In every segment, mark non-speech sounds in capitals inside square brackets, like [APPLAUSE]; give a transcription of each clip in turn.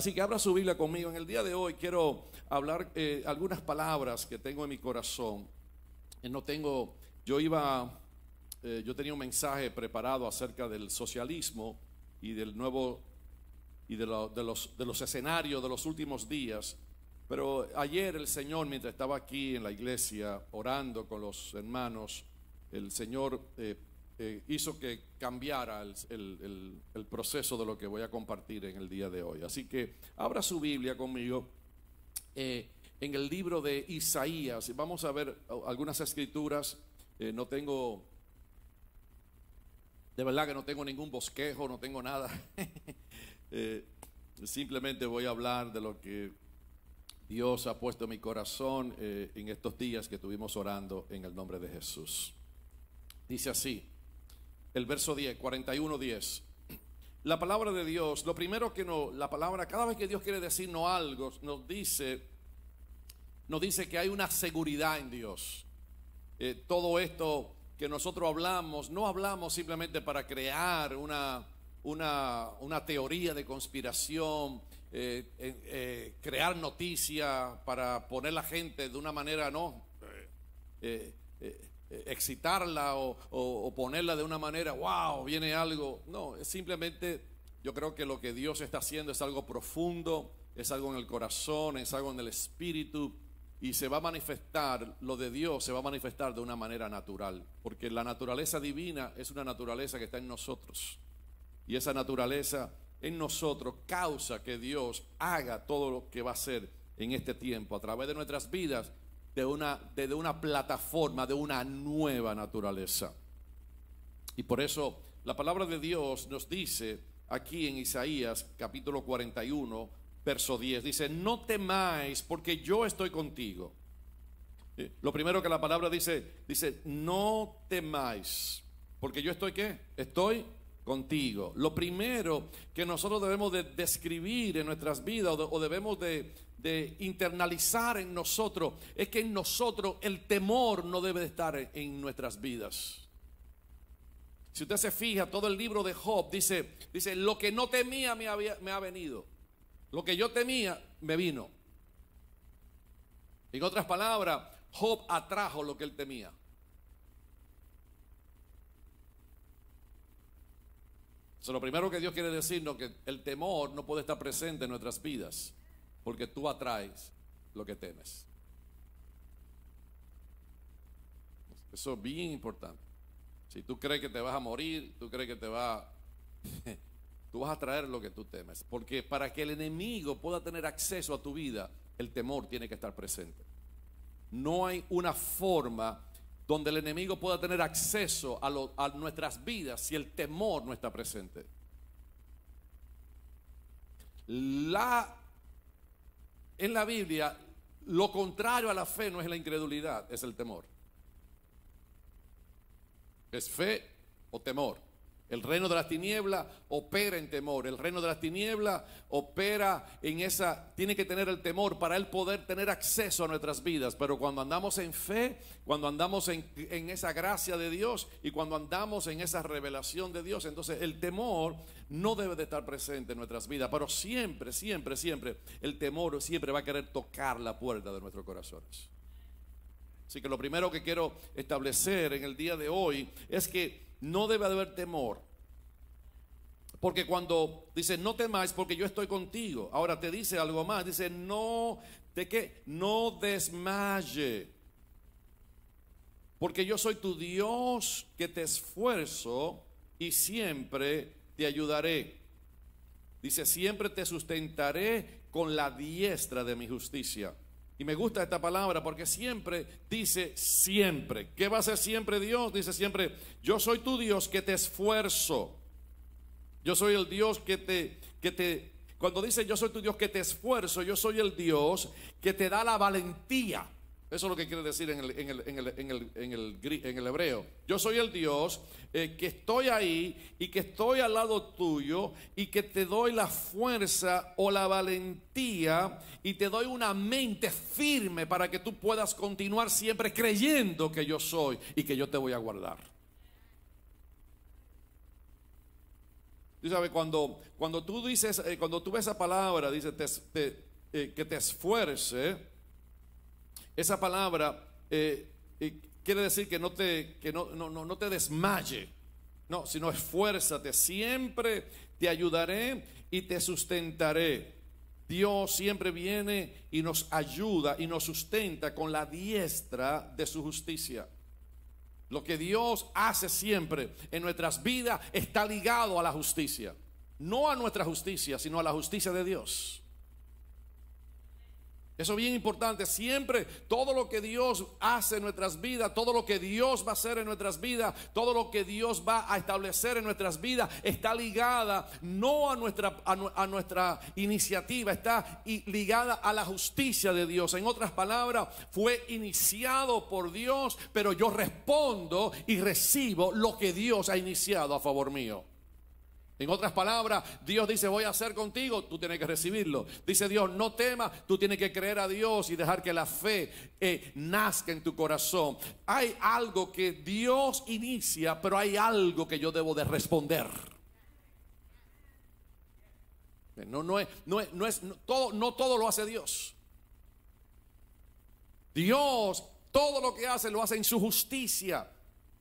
Así que abra su Biblia conmigo. En el día de hoy quiero hablar eh, algunas palabras que tengo en mi corazón. Eh, no tengo, yo iba, eh, yo tenía un mensaje preparado acerca del socialismo y del nuevo, y de, los, de los escenarios de los últimos días. Pero ayer el Señor, mientras estaba aquí en la iglesia orando con los hermanos, el Señor eh, eh, hizo que cambiara el, proceso de lo que voy a compartir en el día de hoy. Así que abra su Biblia conmigo eh, en el libro de Isaías. Vamos a ver algunas escrituras. Eh, no tengo, de verdad que no tengo ningún bosquejo, no tengo nada. [LAUGHS] simplemente voy a hablar de lo que Dios ha puesto en mi corazón en estos días que estuvimos orando en el nombre de Jesús. Dice así, el verso 10, 41, 10. La palabra de Dios, lo primero que no, la palabra, cada vez que Dios quiere decirnos algo, nos dice, nos dice que hay una seguridad en Dios. Eh, todo esto que nosotros hablamos, no hablamos simplemente para crear una, una, teoría de conspiración, eh, eh, crear noticia para poner la gente de una manera, no. Eh, excitarla o, ponerla de una manera, wow, viene algo. No, es simplemente yo creo que lo que Dios está haciendo es algo profundo, es algo en el corazón, es algo en el espíritu y se va a manifestar, lo de Dios se va a manifestar de una manera natural, porque la naturaleza divina es una naturaleza que está en nosotros y esa naturaleza en nosotros causa que Dios haga todo lo que va a hacer en este tiempo a través de nuestras vidas de una, una plataforma, de una nueva naturaleza. Y por eso la palabra de Dios nos dice aquí en Isaías capítulo 41, verso 10, dice, no temáis porque yo estoy contigo. Eh, lo primero que la palabra dice, dice, no temáis, porque yo estoy qué? Estoy contigo. Lo primero que nosotros debemos de describir en nuestras vidas o, debemos de, internalizar en nosotros es que en nosotros el temor no debe de estar en, nuestras vidas. Si usted se fija, todo el libro de Job dice, dice lo que no temía me ha venido. Lo que yo temía me vino. En otras palabras, Job atrajo lo que él temía. lo primero que Dios quiere decirnos que el temor no puede estar presente en nuestras vidas, porque tú atraes lo que temes. Eso es bien importante. Si tú crees que te vas a morir, tú crees que te va, [LAUGHS] tú vas a traer lo que tú temes, porque para que el enemigo pueda tener acceso a tu vida, el temor tiene que estar presente. No hay una forma donde el enemigo pueda tener acceso a, nuestras vidas si el temor no está presente. La, en la Biblia, lo contrario a la fe no es la incredulidad, es el temor. Es fe o temor. El reino de las tinieblas opera en temor. El reino de las tinieblas opera en esa... Tiene que tener el temor para él poder tener acceso a nuestras vidas. Pero cuando andamos en fe, cuando andamos en, en esa gracia de Dios y cuando andamos en esa revelación de Dios, entonces el temor no debe de estar presente en nuestras vidas. Pero siempre, siempre, siempre, el temor siempre va a querer tocar la puerta de nuestros corazones. Así que lo primero que quiero establecer en el día de hoy es que no debe haber temor. Porque cuando dice, no temáis porque yo estoy contigo, ahora te dice algo más, dice, no, ¿de que No desmaye. Porque yo soy tu Dios que te esfuerzo y siempre te ayudaré. Dice, siempre te sustentaré con la diestra de mi justicia. Y me gusta esta palabra porque siempre dice siempre. ¿Qué va a ser siempre Dios? Dice siempre, yo soy tu Dios que te esfuerzo. Yo soy el Dios que te, que te, cuando dice yo soy tu Dios que te esfuerzo, yo soy el Dios que te da la valentía. Eso es lo que quiere decir en el, hebreo. Yo soy el Dios eh, que estoy ahí y que estoy al lado tuyo y que te doy la fuerza o la valentía y te doy una mente firme para que tú puedas continuar siempre creyendo que yo soy y que yo te voy a guardar. Tú sabes, cuando, cuando tú dices, eh, cuando tú ves esa palabra, dice eh, que te esfuerce esa palabra eh, quiere decir que no te, que no, no, te desmaye, no, sino esfuérzate, siempre te ayudaré y te sustentaré. Dios siempre viene y nos ayuda y nos sustenta con la diestra de su justicia. Lo que Dios hace siempre en nuestras vidas está ligado a la justicia. No a nuestra justicia, sino a la justicia de Dios. Eso es bien importante. Siempre todo lo que Dios hace en nuestras vidas, todo lo que Dios va a hacer en nuestras vidas, todo lo que Dios va a establecer en nuestras vidas, está ligada no a nuestra, a nuestra iniciativa, está ligada a la justicia de Dios. En otras palabras, fue iniciado por Dios, pero yo respondo y recibo lo que Dios ha iniciado a favor mío. En otras palabras, Dios dice, voy a hacer contigo, tú tienes que recibirlo. Dice Dios, no temas, tú tienes que creer a Dios y dejar que la fe eh, nazca en tu corazón. Hay algo que Dios inicia, pero hay algo que yo debo de responder. No, no es, no es, no es todo, no todo lo hace Dios. Dios, todo lo que hace, lo hace en su justicia.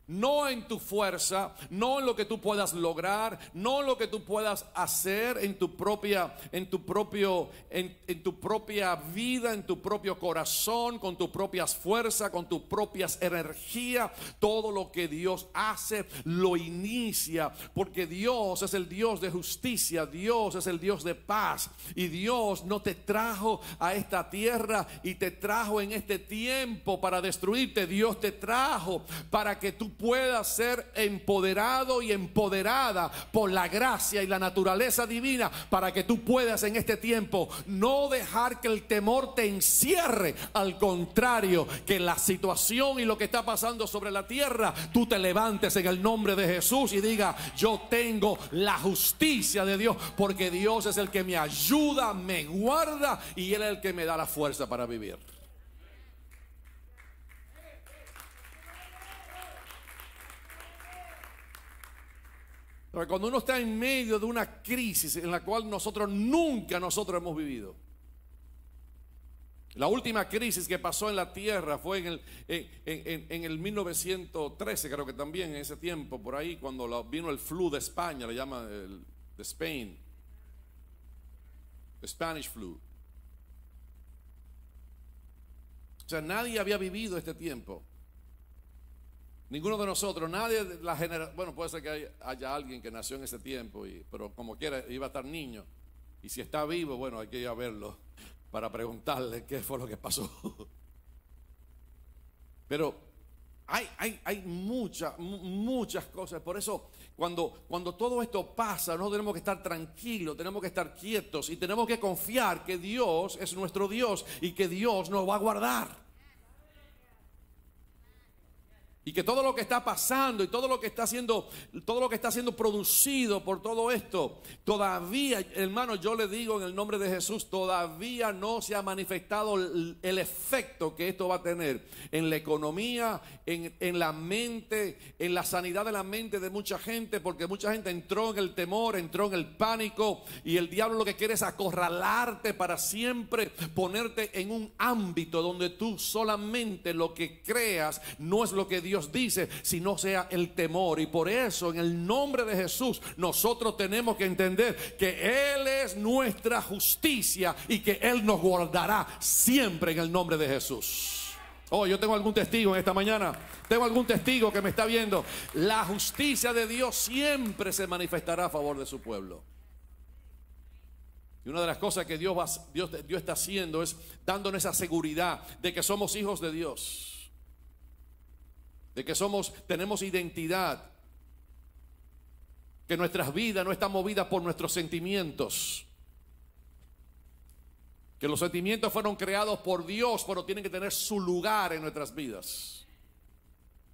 No en tu fuerza, no en lo que tú puedas lograr, no lo que tú puedas hacer en tu propia, en tu propio, en, tu propia vida, en tu propio corazón, con tus propias fuerzas, con tus propias energías. Todo lo que Dios hace lo inicia, porque Dios es el Dios de justicia, Dios es el Dios de paz y Dios no te trajo a esta tierra y te trajo en este tiempo para destruirte. Dios te trajo para que tú pueda ser empoderado y empoderada por la gracia y la naturaleza divina para que tú puedas en este tiempo no dejar que el temor te encierre, al contrario, que la situación y lo que está pasando sobre la tierra, tú te levantes en el nombre de Jesús y diga, yo tengo la justicia de Dios, porque Dios es el que me ayuda, me guarda y Él es el que me da la fuerza para vivir. cuando uno está en medio de una crisis en la cual nosotros nunca nosotros hemos vivido, la última crisis que pasó en la Tierra fue en el, 1913, creo que también en ese tiempo, por ahí, cuando vino el flu de España, le llama de Spain, Spanish flu. O sea, nadie había vivido este tiempo. Ninguno de nosotros, nadie de la generación, bueno, puede ser que haya, alguien que nació en ese tiempo, y, pero como quiera, iba a estar niño. Y si está vivo, bueno, hay que ir a verlo para preguntarle qué fue lo que pasó. [LAUGHS] Pero hay, hay, hay muchas, muchas cosas. Por eso, cuando, cuando todo esto pasa, no tenemos que estar tranquilos, tenemos que estar quietos y tenemos que confiar que Dios es nuestro Dios y que Dios nos va a guardar. Y que todo lo que está pasando y todo lo que está siendo, todo lo que está siendo producido por todo esto, todavía, hermano, yo le digo en el nombre de Jesús, todavía no se ha manifestado el, efecto que esto va a tener en la economía, en, en la mente, en la sanidad de la mente de mucha gente, porque mucha gente entró en el temor, entró en el pánico, y el diablo lo que quiere es acorralarte para siempre, ponerte en un ámbito donde tú solamente lo que creas no es lo que Dios dice si no sea el temor. Y por eso, en el nombre de Jesús, nosotros tenemos que entender que Él es nuestra justicia y que Él nos guardará siempre en el nombre de Jesús. Oh, yo tengo algún testigo en esta mañana. Tengo algún testigo que me está viendo. La justicia de Dios siempre se manifestará a favor de su pueblo. Y una de las cosas que Dios, Dios, Dios está haciendo es dándonos esa seguridad de que somos hijos de Dios de que somos, tenemos identidad, que nuestras vidas no están movidas por nuestros sentimientos, que los sentimientos fueron creados por Dios, pero tienen que tener su lugar en nuestras vidas.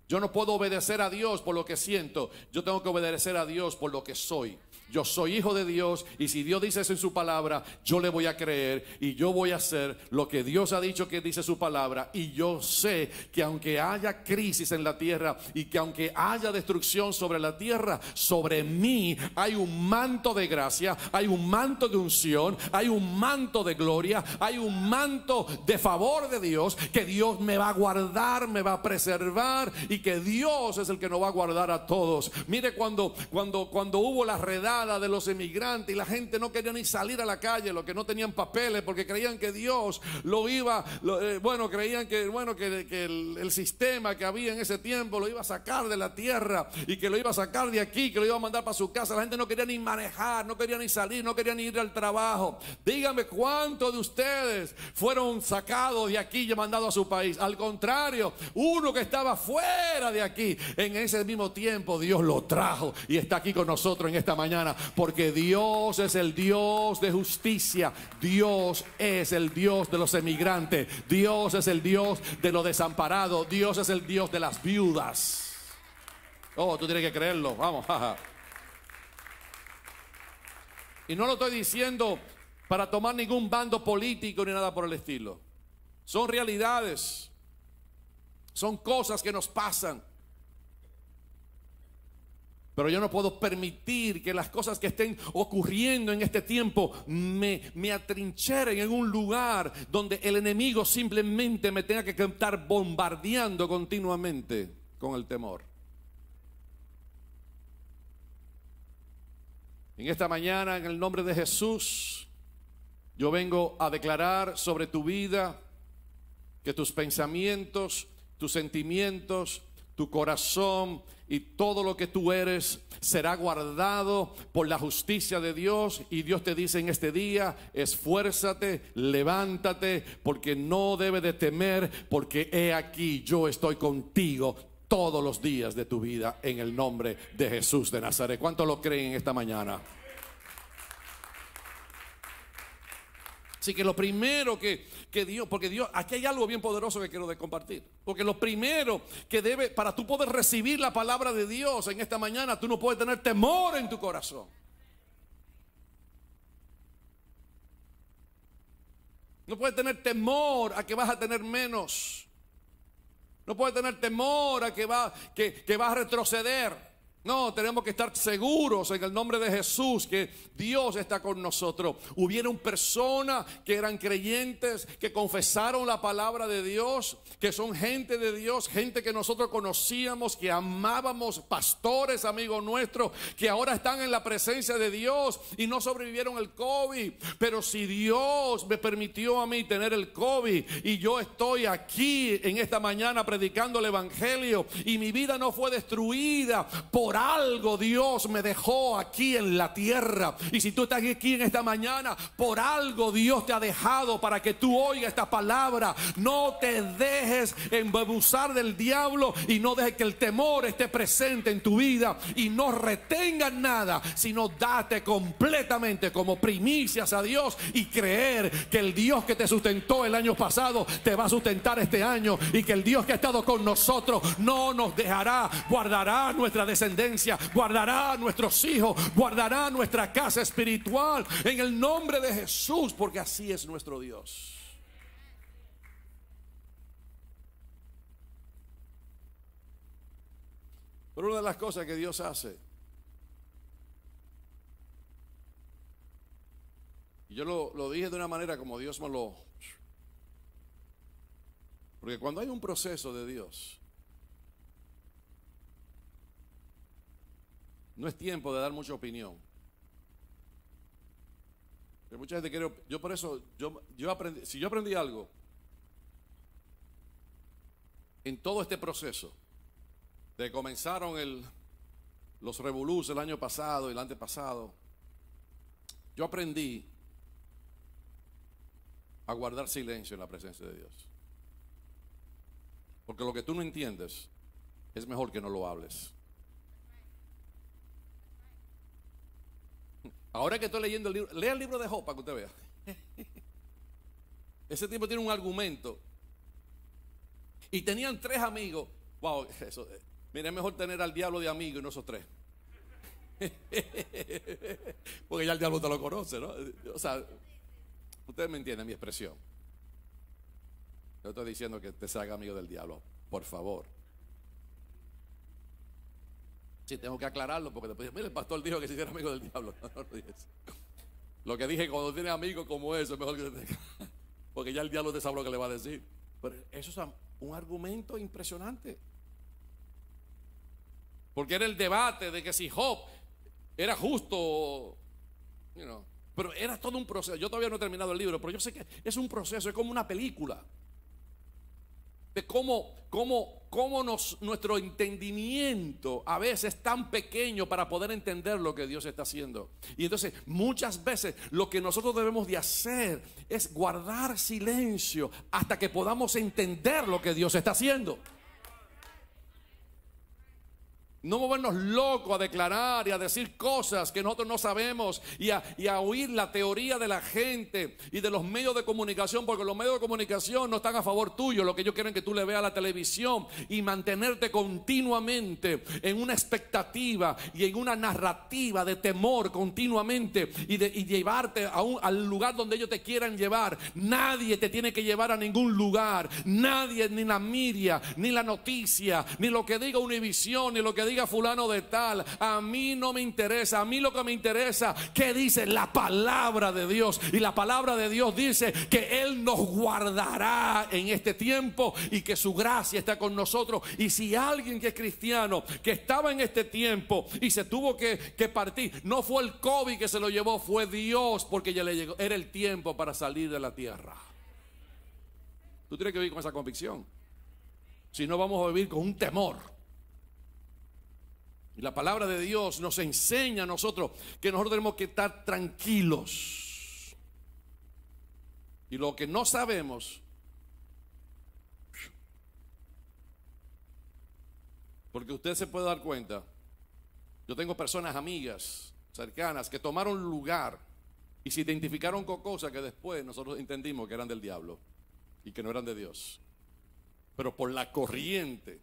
Yo no puedo obedecer a Dios por lo que siento. Yo tengo que obedecer a Dios por lo que soy. Yo soy hijo de Dios y si Dios dice eso en su palabra, yo le voy a creer y yo voy a hacer lo que Dios ha dicho que dice su palabra. Y yo sé que aunque haya crisis en la tierra y que aunque haya destrucción sobre la tierra, sobre mí hay un manto de gracia, hay un manto de unción, hay un manto de gloria, hay un manto de favor de Dios que Dios me va a guardar, me va a preservar y que Dios es el que nos va a guardar a todos. Mire cuando, cuando, cuando hubo la redada de los emigrantes y la gente no quería ni salir a la calle, los que no tenían papeles, porque creían que Dios lo iba, eh, bueno, creían que, bueno, que, el, sistema que había en ese tiempo lo iba a sacar de la tierra y que lo iba a sacar de aquí, que lo iba a mandar para su casa. La gente no quería ni manejar, no quería ni salir, no quería ni ir al trabajo. Dígame cuántos de ustedes fueron sacados de aquí y mandados a su país. Al contrario, uno que estaba fuera de aquí. En ese mismo tiempo Dios lo trajo y está aquí con nosotros en esta mañana, porque Dios es el Dios de justicia, Dios es el Dios de los emigrantes, Dios es el Dios de los desamparados, Dios es el Dios de las viudas. Oh, tú tienes que creerlo, vamos. [LAUGHS] Y no lo estoy diciendo para tomar ningún bando político ni nada por el estilo. Son realidades son cosas que nos pasan. Pero yo no puedo permitir que las cosas que estén ocurriendo en este tiempo me, atrincheren en un lugar donde el enemigo simplemente me tenga que estar bombardeando continuamente con el temor. En esta mañana, en el nombre de Jesús, yo vengo a declarar sobre tu vida que tus pensamientos tus sentimientos, tu corazón y todo lo que tú eres será guardado por la justicia de Dios. Y Dios te dice en este día, esfuérzate, levántate, porque no debe de temer, porque he aquí, yo estoy contigo todos los días de tu vida en el nombre de Jesús de Nazaret. ¿Cuánto lo creen esta mañana? Así que lo primero que, Dios, porque Dios, aquí hay algo bien poderoso que quiero de compartir. Porque lo primero que debe, para tú poder recibir la palabra de Dios en esta mañana, tú no puedes tener temor en tu corazón. No puedes tener temor a que vas a tener menos. No puedes tener temor a que, va, que, que vas a retroceder. No, tenemos que estar seguros en el nombre de Jesús que Dios está con nosotros. Hubieron personas que eran creyentes, que confesaron la palabra de Dios, que son gente de Dios, gente que nosotros conocíamos, que amábamos, pastores, amigos nuestros, que ahora están en la presencia de Dios y no sobrevivieron el COVID. Pero si Dios me permitió a mí tener el COVID y yo estoy aquí en esta mañana predicando el Evangelio y mi vida no fue destruida por algo Dios me dejó aquí en la tierra. Y si tú estás aquí en esta mañana, por algo Dios te ha dejado para que tú oigas esta palabra. No te dejes embusar del diablo y no dejes que el temor esté presente en tu vida y no retengas nada, sino date completamente como primicias a Dios y creer que el Dios que te sustentó el año pasado te va a sustentar este año y que el Dios que ha estado con nosotros no nos dejará, guardará nuestra descendencia guardará nuestros hijos, guardará nuestra casa espiritual en el nombre de Jesús, porque así es nuestro Dios. Pero una de las cosas que Dios hace, y yo lo, lo, dije de una manera como Dios me lo... Porque cuando hay un proceso de Dios, No es tiempo de dar mucha opinión. Pero mucha gente quiere. Yo por eso, yo, yo aprendí, si yo aprendí algo en todo este proceso, de comenzaron el, los revolus el año pasado y el antepasado, yo aprendí a guardar silencio en la presencia de Dios. Porque lo que tú no entiendes es mejor que no lo hables. Ahora que estoy leyendo el libro, lea el libro de Jopa que usted vea. [LAUGHS] Ese tipo tiene un argumento. Y tenían tres amigos. Wow, eso. Eh, mira, es mejor tener al diablo de amigo y no esos tres. [LAUGHS] Porque ya el diablo te lo conoce, ¿no? O sea, ustedes me entienden mi expresión. Yo estoy diciendo que te se haga amigo del diablo, por favor. Sí, tengo que aclararlo porque después mire, el pastor dijo que si era amigo del diablo. [LAUGHS] lo que dije, cuando tienes amigos como eso, es mejor que te [LAUGHS] Porque ya el diablo te sabe lo que le va a decir. Pero eso es un argumento impresionante. Porque era el debate de que si Job era justo, you pero era todo un proceso. Yo todavía no he terminado el libro, pero yo sé que es un proceso, es como una película de cómo, cómo, cómo nos, nuestro entendimiento a veces es tan pequeño para poder entender lo que Dios está haciendo. Y entonces muchas veces lo que nosotros debemos de hacer es guardar silencio hasta que podamos entender lo que Dios está haciendo. No movernos locos a declarar y a decir cosas que nosotros no sabemos y a, oír la teoría de la gente y de los medios de comunicación, porque los medios de comunicación no están a favor tuyo, lo que ellos quieren que tú le veas a la televisión y mantenerte continuamente en una expectativa y en una narrativa de temor continuamente y, de, llevarte a un, al lugar donde ellos te quieran llevar. Nadie te tiene que llevar a ningún lugar, nadie, ni la media, ni la noticia, ni lo que diga Univisión, ni lo que diga diga fulano de tal, a mí no me interesa, a mí lo que me interesa, Que dice la palabra de Dios? Y la palabra de Dios dice que Él nos guardará en este tiempo y que su gracia está con nosotros. Y si alguien que es cristiano, que estaba en este tiempo y se tuvo que, que partir, no fue el COVID que se lo llevó, fue Dios, porque ya le llegó, era el tiempo para salir de la tierra. Tú tienes que vivir con esa convicción. Si no, vamos a vivir con un temor. Y la palabra de Dios nos enseña a nosotros que nosotros tenemos que estar tranquilos. Y lo que no sabemos, porque usted se puede dar cuenta, yo tengo personas amigas, cercanas, que tomaron lugar y se identificaron con cosas que después nosotros entendimos que eran del diablo y que no eran de Dios. Pero por la corriente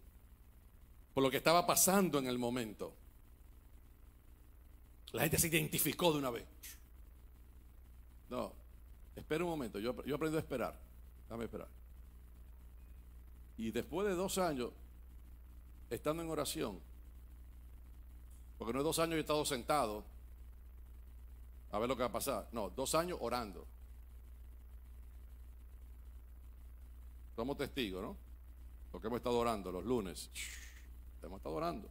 por lo que estaba pasando en el momento. La gente se identificó de una vez. No, espera un momento, yo, yo aprendo a esperar. dame esperar. Y después de dos años, estando en oración, porque no es dos años yo he estado sentado a ver lo que va a pasar. No, dos años orando. Somos testigos, ¿no? porque hemos estado orando los lunes. Hemos estado orando.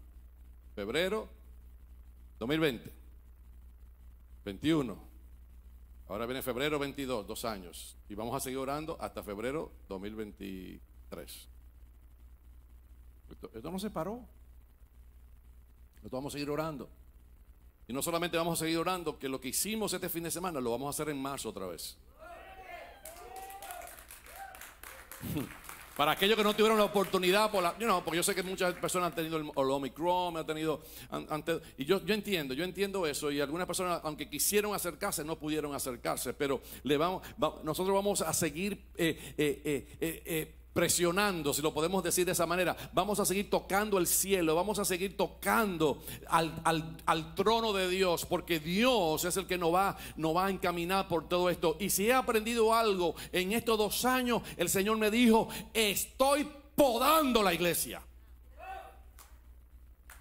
Febrero 2020. 21. Ahora viene febrero 22, dos años. Y vamos a seguir orando hasta febrero 2023. Esto, no se paró. Nosotros vamos a seguir orando. Y no solamente vamos a seguir orando, que lo que hicimos este fin de semana lo vamos a hacer en marzo otra vez. Para aquellos que no tuvieron la oportunidad, por la, porque yo sé que muchas personas han tenido el, el Omicron, han tenido, antes, y yo, yo entiendo, yo entiendo eso, y algunas personas, aunque quisieron acercarse, no pudieron acercarse, pero le vamos, nosotros vamos a seguir eh, eh, eh, presionando, si lo podemos decir de esa manera. Vamos a seguir tocando el cielo, vamos a seguir tocando al, trono de Dios, porque Dios es el que nos va, nos va a encaminar por todo esto. Y si he aprendido algo en estos dos años, el Señor me dijo, estoy podando la iglesia.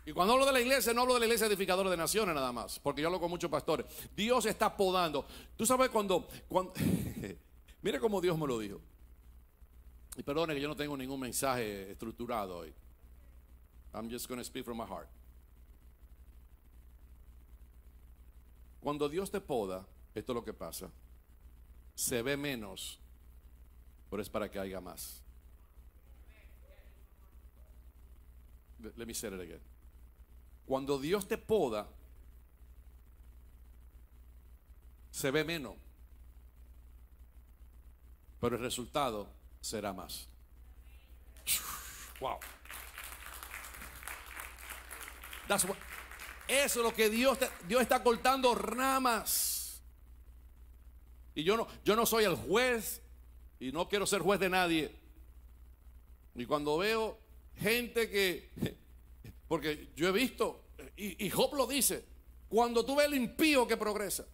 Y cuando hablo de la iglesia, no hablo de la iglesia edificadora de naciones nada más, porque yo hablo con muchos pastores. Dios está podando. Tú sabes cuando, cuando [LAUGHS] mire cómo Dios me lo dijo. Y perdone que yo no tengo ningún mensaje estructurado hoy. I'm just going to speak from my heart. Cuando Dios te poda, esto es lo que pasa. Se ve menos, pero es para que haya más. Let me say it again. Cuando Dios te poda, se ve menos, pero el resultado será más. Wow. eso es lo que Dios, Dios está cortando ramas. Y yo no, yo no soy el juez y no quiero ser juez de nadie. Y cuando veo gente que, [LAUGHS] porque yo he visto, y, y Job lo dice, cuando tú ves el impío que progresa,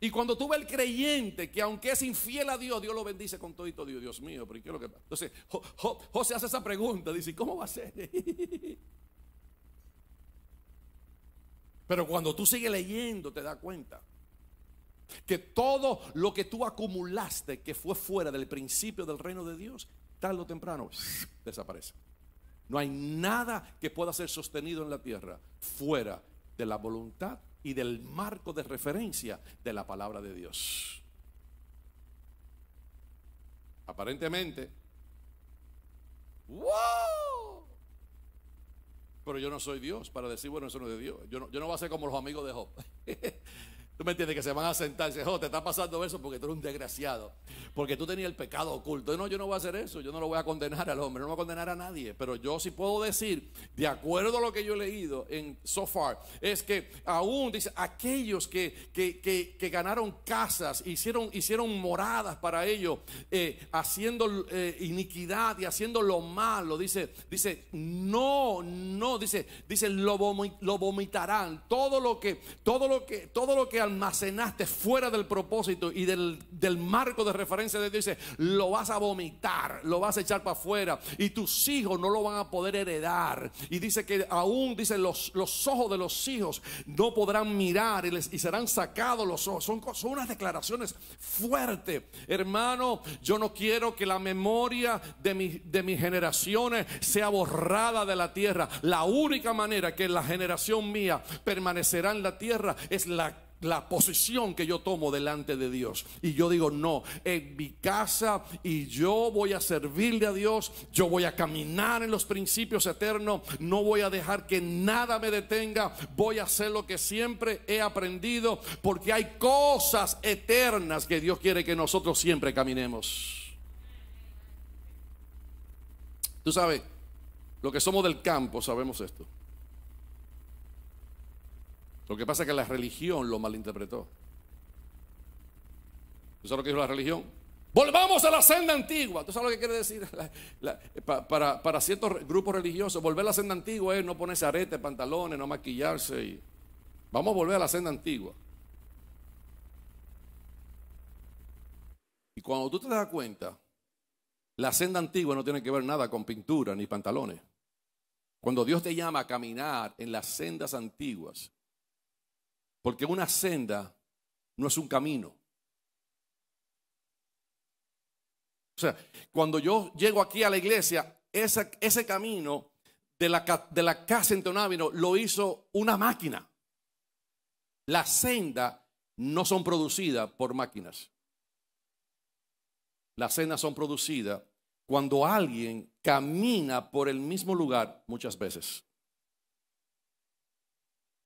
y cuando tú ves el creyente que aunque es infiel a Dios, Dios lo bendice con todo y todo. Dios mío, pero ¿qué es lo que pasa? Entonces, José hace esa pregunta, dice, ¿cómo va a ser? [LAUGHS] Pero cuando tú sigues leyendo, te das cuenta que todo lo que tú acumulaste que fue fuera del principio del reino de Dios, tarde o temprano [LAUGHS] desaparece. No hay nada que pueda ser sostenido en la tierra fuera de la voluntad y del marco de referencia de la palabra de Dios. Aparentemente, ¡wow! Pero yo no soy Dios para decir, bueno, eso no es de Dios. Yo no, yo no voy a ser como los amigos de Job. [LAUGHS] Tú me entiendes que se van a sentar y dicen, oh, te está pasando eso porque tú eres un desgraciado, porque tú tenías el pecado oculto. no, yo no voy a hacer eso, yo no lo voy a condenar al hombre, no lo voy a condenar a nadie. Pero yo sí puedo decir, de acuerdo a lo que yo he leído en so far, es que aún dice, aquellos que, ganaron casas, hicieron, hicieron moradas para ellos, eh, haciendo eh, iniquidad y haciendo lo malo, dice, dice, no, no, dice, dice, lo, lo vomitarán. Todo lo que, todo lo que, todo lo que almacenaste fuera del propósito y del, marco de referencia de Dios, dice, lo vas a vomitar, lo vas a echar para afuera y tus hijos no lo van a poder heredar. Y dice que aún, dice, los, ojos de los hijos no podrán mirar y, y serán sacados los ojos. Son, son unas declaraciones fuertes. Hermano, yo no quiero que la memoria de, mi, de mis generaciones sea borrada de la tierra. La única manera que la generación mía permanecerá en la tierra es la la posición que yo tomo delante de Dios. Y yo digo, no, en mi casa y yo voy a servirle a Dios, yo voy a caminar en los principios eternos, no voy a dejar que nada me detenga, voy a hacer lo que siempre he aprendido, porque hay cosas eternas que Dios quiere que nosotros siempre caminemos. Tú sabes, lo que somos del campo sabemos esto. Lo que pasa es que la religión lo malinterpretó. ¿Tú sabes lo que dijo la religión? Volvamos a la senda antigua. ¿Tú sabes lo que quiere decir? [LAUGHS] Eh, para, ciertos grupos religiosos, volver a la senda antigua es no ponerse aretes, pantalones, no maquillarse. Y... Vamos a volver a la senda antigua. Y cuando tú te das cuenta, la senda antigua no tiene que ver nada con pintura ni pantalones. Cuando Dios te llama a caminar en las sendas antiguas, porque una senda no es un camino. O sea, cuando yo llego aquí a la iglesia, ese camino de la, de la casa en Tonávino lo hizo una máquina. Las sendas no son producidas por máquinas. Las sendas son producidas cuando alguien camina por el mismo lugar muchas veces.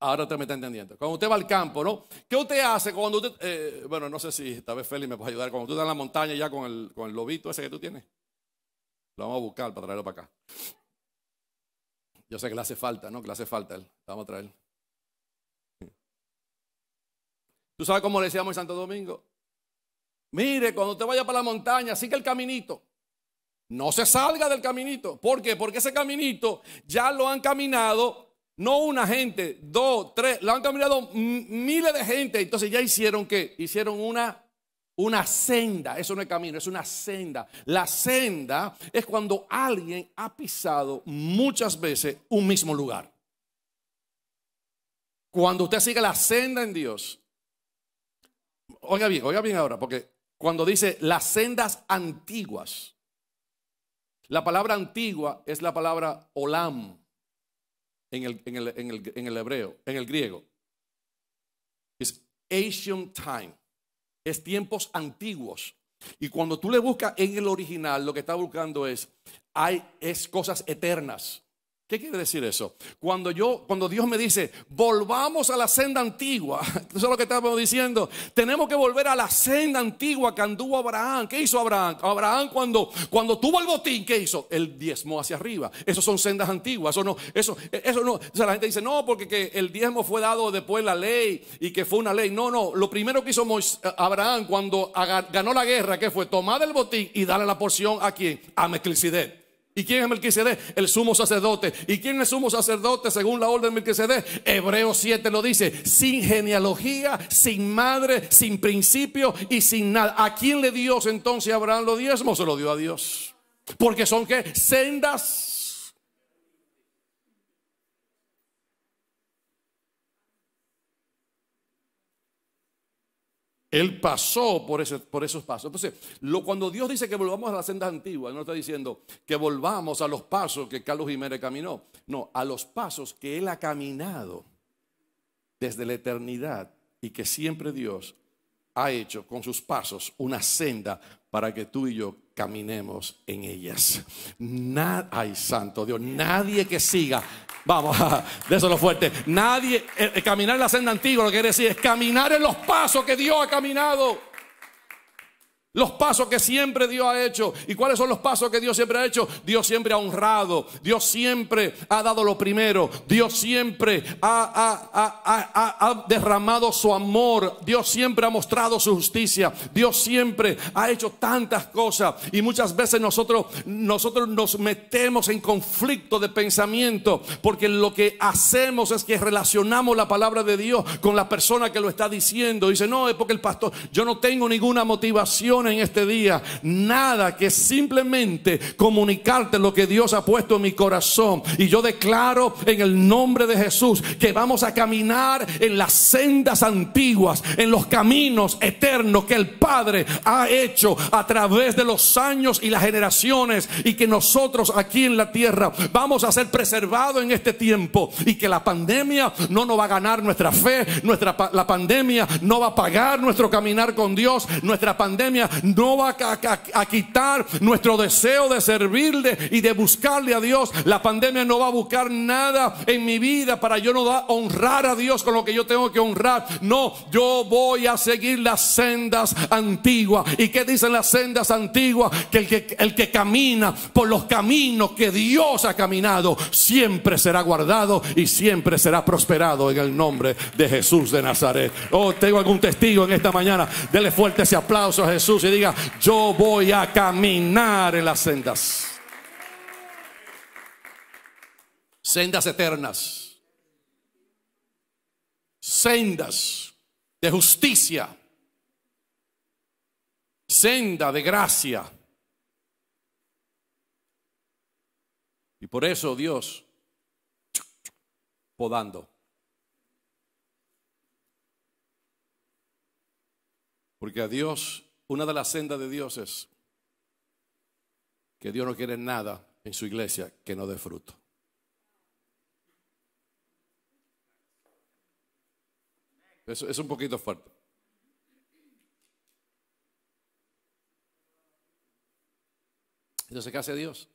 Ahora usted me está entendiendo. Cuando usted va al campo, ¿no? ¿Qué usted hace cuando usted... Eh, bueno, no sé si esta vez Félix me puede ayudar. Cuando tú estás en la montaña ya con el, lobito ese que tú tienes. Lo vamos a buscar para traerlo para acá. Yo sé que le hace falta, ¿no? Que le hace falta él. Lo vamos a traer. ¿Tú sabes cómo le decíamos en Santo Domingo? Mire, cuando usted vaya para la montaña, sigue el caminito. No se salga del caminito. ¿Por qué? Porque ese caminito ya lo han caminado no una gente, dos, tres, la han caminado miles de gente. Entonces ya hicieron que hicieron una, una senda. Eso no es camino, es una senda. La senda es cuando alguien ha pisado muchas veces un mismo lugar. Cuando usted sigue la senda en Dios. Oiga bien, oiga bien ahora, porque cuando dice las sendas antiguas, la palabra antigua es la palabra olam en el, hebreo, en el griego. Es ancient time. Es tiempos antiguos. Y cuando tú le buscas en el original, lo que está buscando es, hay, es cosas eternas. ¿Qué quiere decir eso? Cuando yo, cuando Dios me dice, volvamos a la senda antigua, [LAUGHS] eso es lo que estamos diciendo, tenemos que volver a la senda antigua que anduvo Abraham. ¿Qué hizo Abraham? Abraham cuando, cuando tuvo el botín, ¿qué hizo? El diezmo hacia arriba. Esas son sendas antiguas, eso no, eso, eso no. O sea, la gente dice, no, porque el diezmo fue dado después la ley y que fue una ley. No, no, lo primero que hizo eh, Abraham cuando ganó la guerra, ¿qué fue? Tomar el botín y darle la porción a quién? A Melquisedec. ¿Y quién es Melquisedec? El sumo sacerdote. ¿Y quién es sumo sacerdote según la orden de hebreo Hebreo 7 lo dice, sin genealogía, sin madre, sin principio y sin nada. ¿A quién le dio entonces Abraham los diezmos? Se lo dio a Dios. Porque son que sendas Él pasó por, por esos pasos. Entonces, lo, cuando Dios dice que volvamos a las sendas antiguas, no está diciendo que volvamos a los pasos que Carlos Jiménez caminó. No, a los pasos que Él ha caminado desde la eternidad y que siempre Dios ha hecho con sus pasos una senda para que tú y yo caminemos en ellas. Ay, santo Dios, nadie que siga Vamos, [LAUGHS] de eso lo fuerte. Nadie, eh, eh, caminar en la senda antigua lo que quiere decir es caminar en los pasos que Dios ha caminado. Los pasos que siempre Dios ha hecho. ¿Y cuáles son los pasos que Dios siempre ha hecho? Dios siempre ha honrado. Dios siempre ha dado lo primero. Dios siempre ha, derramado su amor. Dios siempre ha mostrado su justicia. Dios siempre ha hecho tantas cosas. Y muchas veces nosotros, nosotros nos metemos en conflicto de pensamiento. Porque lo que hacemos es que relacionamos la palabra de Dios con la persona que lo está diciendo. Dice, no, es porque el pastor, yo no tengo ninguna motivación en este día nada que simplemente comunicarte lo que Dios ha puesto en mi corazón. Y yo declaro en el nombre de Jesús que vamos a caminar en las sendas antiguas, en los caminos eternos que el Padre ha hecho a través de los años y las generaciones y que nosotros aquí en la tierra vamos a ser preservados en este tiempo y que la pandemia no nos va a ganar nuestra fe, nuestra la pandemia no va a pagar nuestro caminar con Dios, nuestra pandemia no va a, quitar nuestro deseo de servirle y de buscarle a Dios. La pandemia no va a buscar nada en mi vida para yo no honrar a Dios con lo que yo tengo que honrar. No, yo voy a seguir las sendas antiguas. ¿Y qué dicen las sendas antiguas? Que el que, el que camina por los caminos que Dios ha caminado siempre será guardado y siempre será prosperado en el nombre de Jesús de Nazaret. Oh, tengo algún testigo en esta mañana. Dele fuerte ese aplauso a Jesús diga, yo voy a caminar en las sendas. Sendas eternas. Sendas de justicia. Senda de gracia. Y por eso Dios podando. Porque a Dios una de las sendas de Dios es que Dios no quiere nada en su iglesia que no dé fruto. Es, es un poquito fuerte. Entonces, ¿qué hace Dios?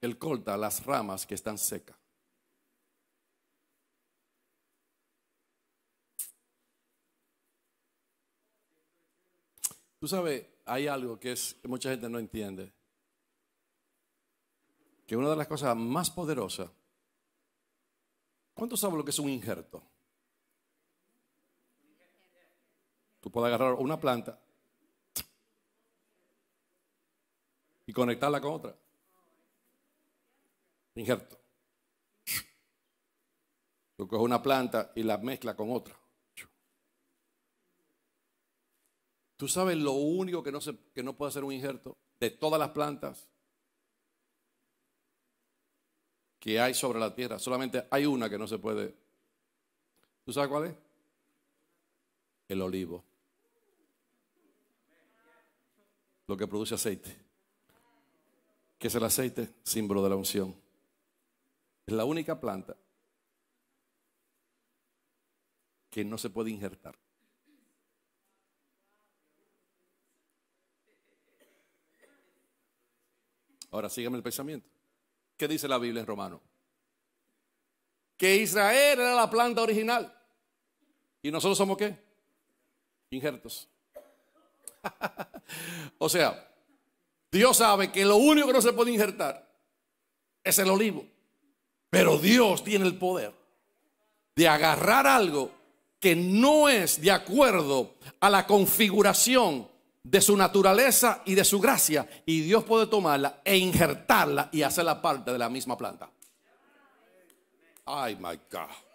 Él corta las ramas que están secas. Tú sabes, hay algo que, es, mucha gente no entiende. Que una de las cosas más poderosas. ¿Cuántos saben lo que es un injerto? Tú puedes agarrar una planta y conectarla con otra. Injerto. Tú coges una planta y la mezcla con otra. ¿Tú sabes lo único que no, se, que no puede hacer un injerto de todas las plantas que hay sobre la tierra? Solamente hay una que no se puede. ¿Tú sabes cuál es? El olivo. Lo que produce aceite. ¿Qué es el aceite? Símbolo de la unción. Es la única planta que no se puede injertar. Ahora sígame el pensamiento. ¿Qué dice la Biblia en Romano? Que Israel era la planta original. ¿Y nosotros somos qué? Injertos. [LAUGHS] o sea, Dios sabe que lo único que no se puede injertar es el olivo. Pero Dios tiene el poder de agarrar algo que no es de acuerdo a la configuración de su naturaleza y de su gracia. Y Dios puede tomarla e injertarla y hacerla parte de la misma planta. Ay, my God.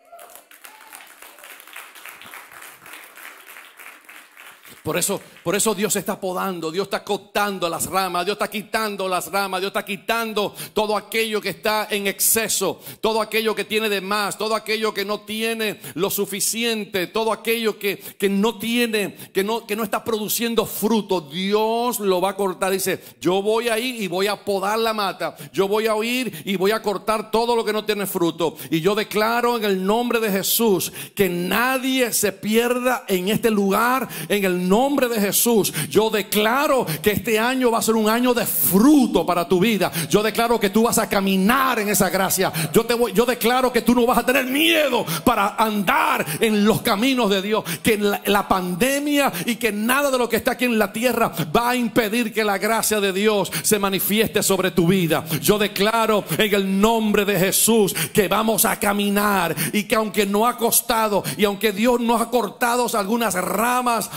Por eso, por eso Dios está podando, Dios está cortando las ramas, Dios está quitando las ramas, Dios está quitando todo aquello que está en exceso, todo aquello que tiene de más, todo aquello que no tiene lo suficiente, todo aquello que, no tiene, que no, que no está produciendo fruto. Dios lo va a cortar. Dice, yo voy a ir y voy a podar la mata, yo voy a oír y voy a cortar todo lo que no tiene fruto. Y yo declaro en el nombre de Jesús que nadie se pierda en este lugar, en el nombre nombre de Jesús, yo declaro que este año va a ser un año de fruto para tu vida. Yo declaro que tú vas a caminar en esa gracia. Yo, te voy, yo declaro que tú no vas a tener miedo para andar en los caminos de Dios. Que la, la pandemia y que nada de lo que está aquí en la tierra va a impedir que la gracia de Dios se manifieste sobre tu vida. Yo declaro en el nombre de Jesús que vamos a caminar y que aunque no ha costado y aunque Dios nos ha cortado algunas ramas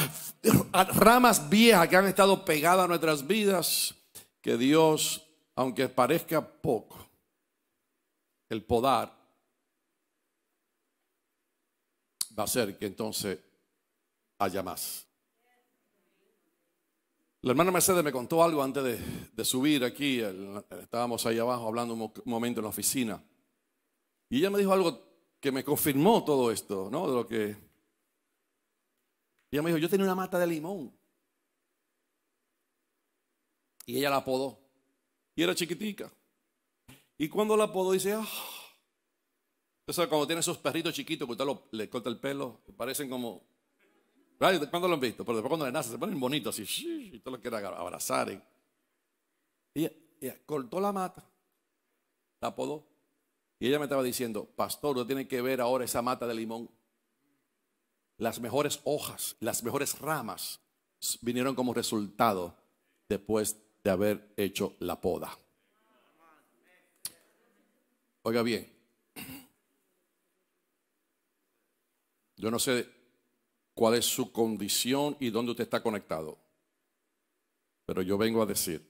ramas viejas que han estado pegadas a nuestras vidas, que Dios, aunque parezca poco, el podar va a hacer que entonces haya más. La hermana Mercedes me contó algo antes de, subir aquí, estábamos ahí abajo hablando un, momento en la oficina, y ella me dijo algo que me confirmó todo esto, ¿no? De lo que ella me dijo, yo tenía una mata de limón. Y ella la apodó. Y era chiquitica. Y cuando la apodó, dice, ah. Eso cuando tiene esos perritos chiquitos que usted le corta el pelo, parecen como. ¿Cuándo lo han visto? Pero después cuando le nace se ponen bonitos así, y usted lo quiere abrazar. ¿eh? Y ella, ella cortó la mata, la apodó. Y ella me estaba diciendo, pastor, usted tiene que ver ahora esa mata de limón las mejores hojas, las mejores ramas vinieron como resultado después de haber hecho la poda. Oiga bien, yo no sé cuál es su condición y dónde usted está conectado, pero yo vengo a decir,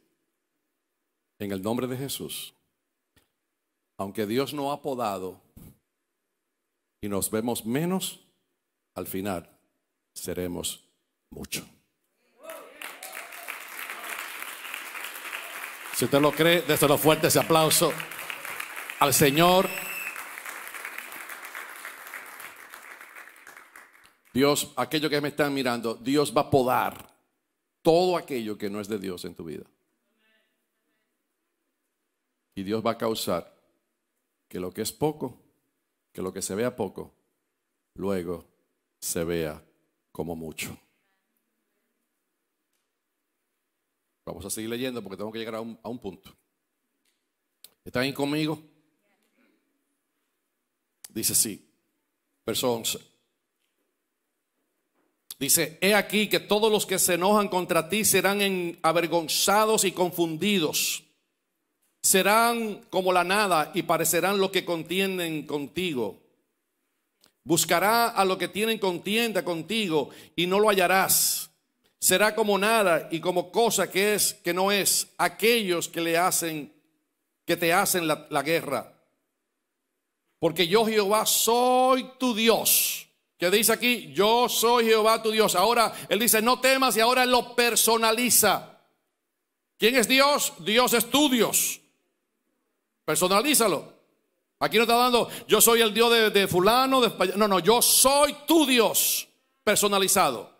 en el nombre de Jesús, aunque Dios no ha podado y nos vemos menos, al final seremos mucho. Si usted lo cree, desde los fuertes ese aplauso al Señor. Dios, aquello que me están mirando, Dios va a podar todo aquello que no es de Dios en tu vida. Y Dios va a causar que lo que es poco, que lo que se vea poco, luego se vea como mucho. Vamos a seguir leyendo porque tengo que llegar a un, punto. ¿Están ahí conmigo? Dice sí. Verso 11. Dice, he aquí que todos los que se enojan contra ti serán en, avergonzados y confundidos. Serán como la nada y parecerán los que contienden contigo. Buscará a lo que tienen contienda contigo y no lo hallarás. Será como nada y como cosa que es, que no es, aquellos que le hacen, que te hacen la, guerra. Porque yo Jehová soy tu Dios. Que dice aquí, yo soy Jehová tu Dios. Ahora él dice, no temas y ahora lo personaliza. ¿Quién es Dios? Dios es tu Dios. Personalízalo. Aquí no está dando, yo soy el Dios de, fulano, de, no, no, yo soy tu Dios personalizado.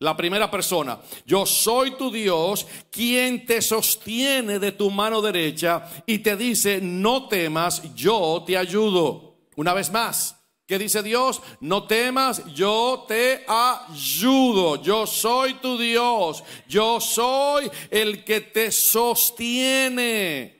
La primera persona, yo soy tu Dios, quien te sostiene de tu mano derecha y te dice, no temas, yo te ayudo. Una vez más, ¿qué dice Dios? No temas, yo te ayudo. Yo soy tu Dios, yo soy el que te sostiene.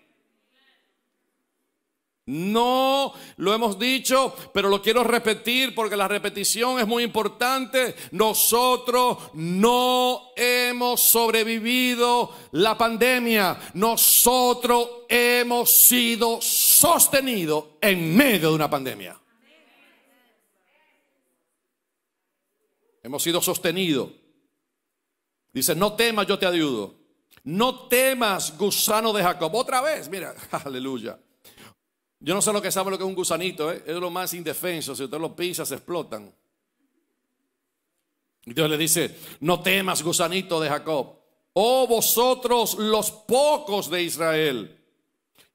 No, lo hemos dicho, pero lo quiero repetir porque la repetición es muy importante. Nosotros no hemos sobrevivido la pandemia. Nosotros hemos sido sostenidos en medio de una pandemia. Hemos sido sostenidos. Dice, no temas, yo te ayudo. No temas, gusano de Jacob. Otra vez, mira, [LAUGHS] aleluya. Yo no sé lo que sabe lo que es un gusanito, ¿eh? es lo más indefenso. Si usted lo pisa, se explotan. Y Dios le dice: No temas, gusanito de Jacob. Oh vosotros los pocos de Israel,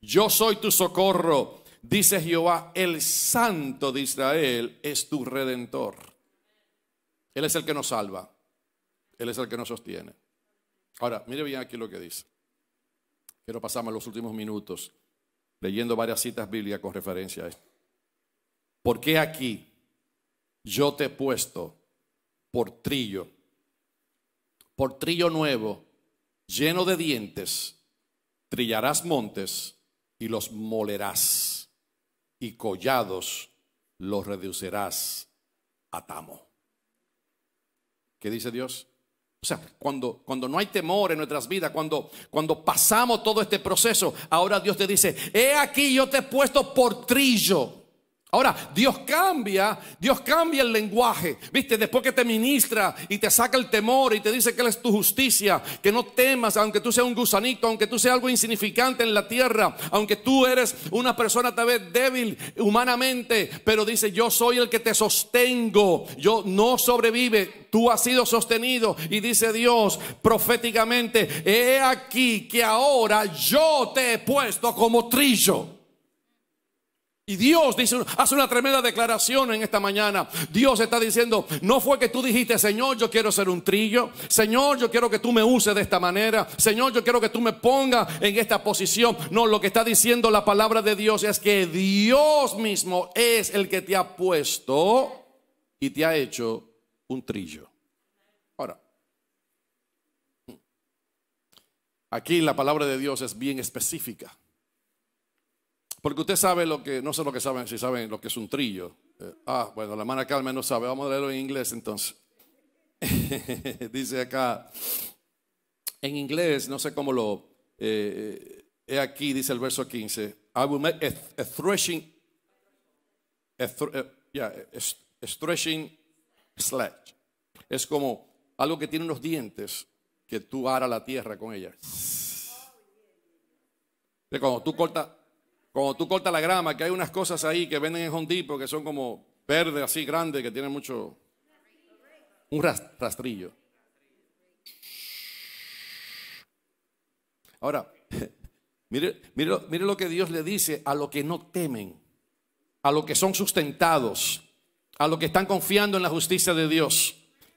yo soy tu socorro, dice Jehová, el santo de Israel es tu redentor. Él es el que nos salva, Él es el que nos sostiene. Ahora, mire bien aquí lo que dice. Quiero pasarme los últimos minutos leyendo varias citas bíblicas con referencia a esto. Porque aquí yo te he puesto por trillo, por trillo nuevo, lleno de dientes, trillarás montes y los molerás, y collados los reducirás a tamo? ¿Qué dice Dios? O sea, cuando, cuando no hay temor en nuestras vidas, cuando, cuando pasamos todo este proceso, ahora Dios te dice, he aquí yo te he puesto por trillo. Ahora, Dios cambia, Dios cambia el lenguaje. Viste, después que te ministra y te saca el temor y te dice que Él es tu justicia, que no temas, aunque tú seas un gusanito, aunque tú seas algo insignificante en la tierra, aunque tú eres una persona tal vez débil humanamente, pero dice, yo soy el que te sostengo, yo no sobrevive, tú has sido sostenido. Y dice Dios proféticamente, he aquí que ahora yo te he puesto como trillo. Y Dios dice, hace una tremenda declaración en esta mañana. Dios está diciendo, no fue que tú dijiste, Señor, yo quiero ser un trillo. Señor, yo quiero que tú me uses de esta manera. Señor, yo quiero que tú me pongas en esta posición. No, lo que está diciendo la palabra de Dios es que Dios mismo es el que te ha puesto y te ha hecho un trillo. Ahora, aquí la palabra de Dios es bien específica. Porque usted sabe lo que, no sé lo que saben, si saben lo que es un trillo. Eh, ah, bueno, la hermana Carmen no sabe, vamos a leerlo en inglés entonces. [LAUGHS] Dice acá, en inglés, no sé cómo lo, eh, eh he aquí, dice el verso 15, I will make a, threshing, a, eh, yeah, threshing sledge. Es como algo que tiene unos dientes que tú aras la tierra con ella. Es cuando tú cortas cuando tú cortas la grama, que hay unas cosas ahí que venden en Hondipo que son como verdes, así grandes, que tienen mucho. Un rastrillo. Ahora, [LAUGHS] mire, mire, mire lo que Dios le dice a los que no temen, a los que son sustentados, a los que están confiando en la justicia de Dios.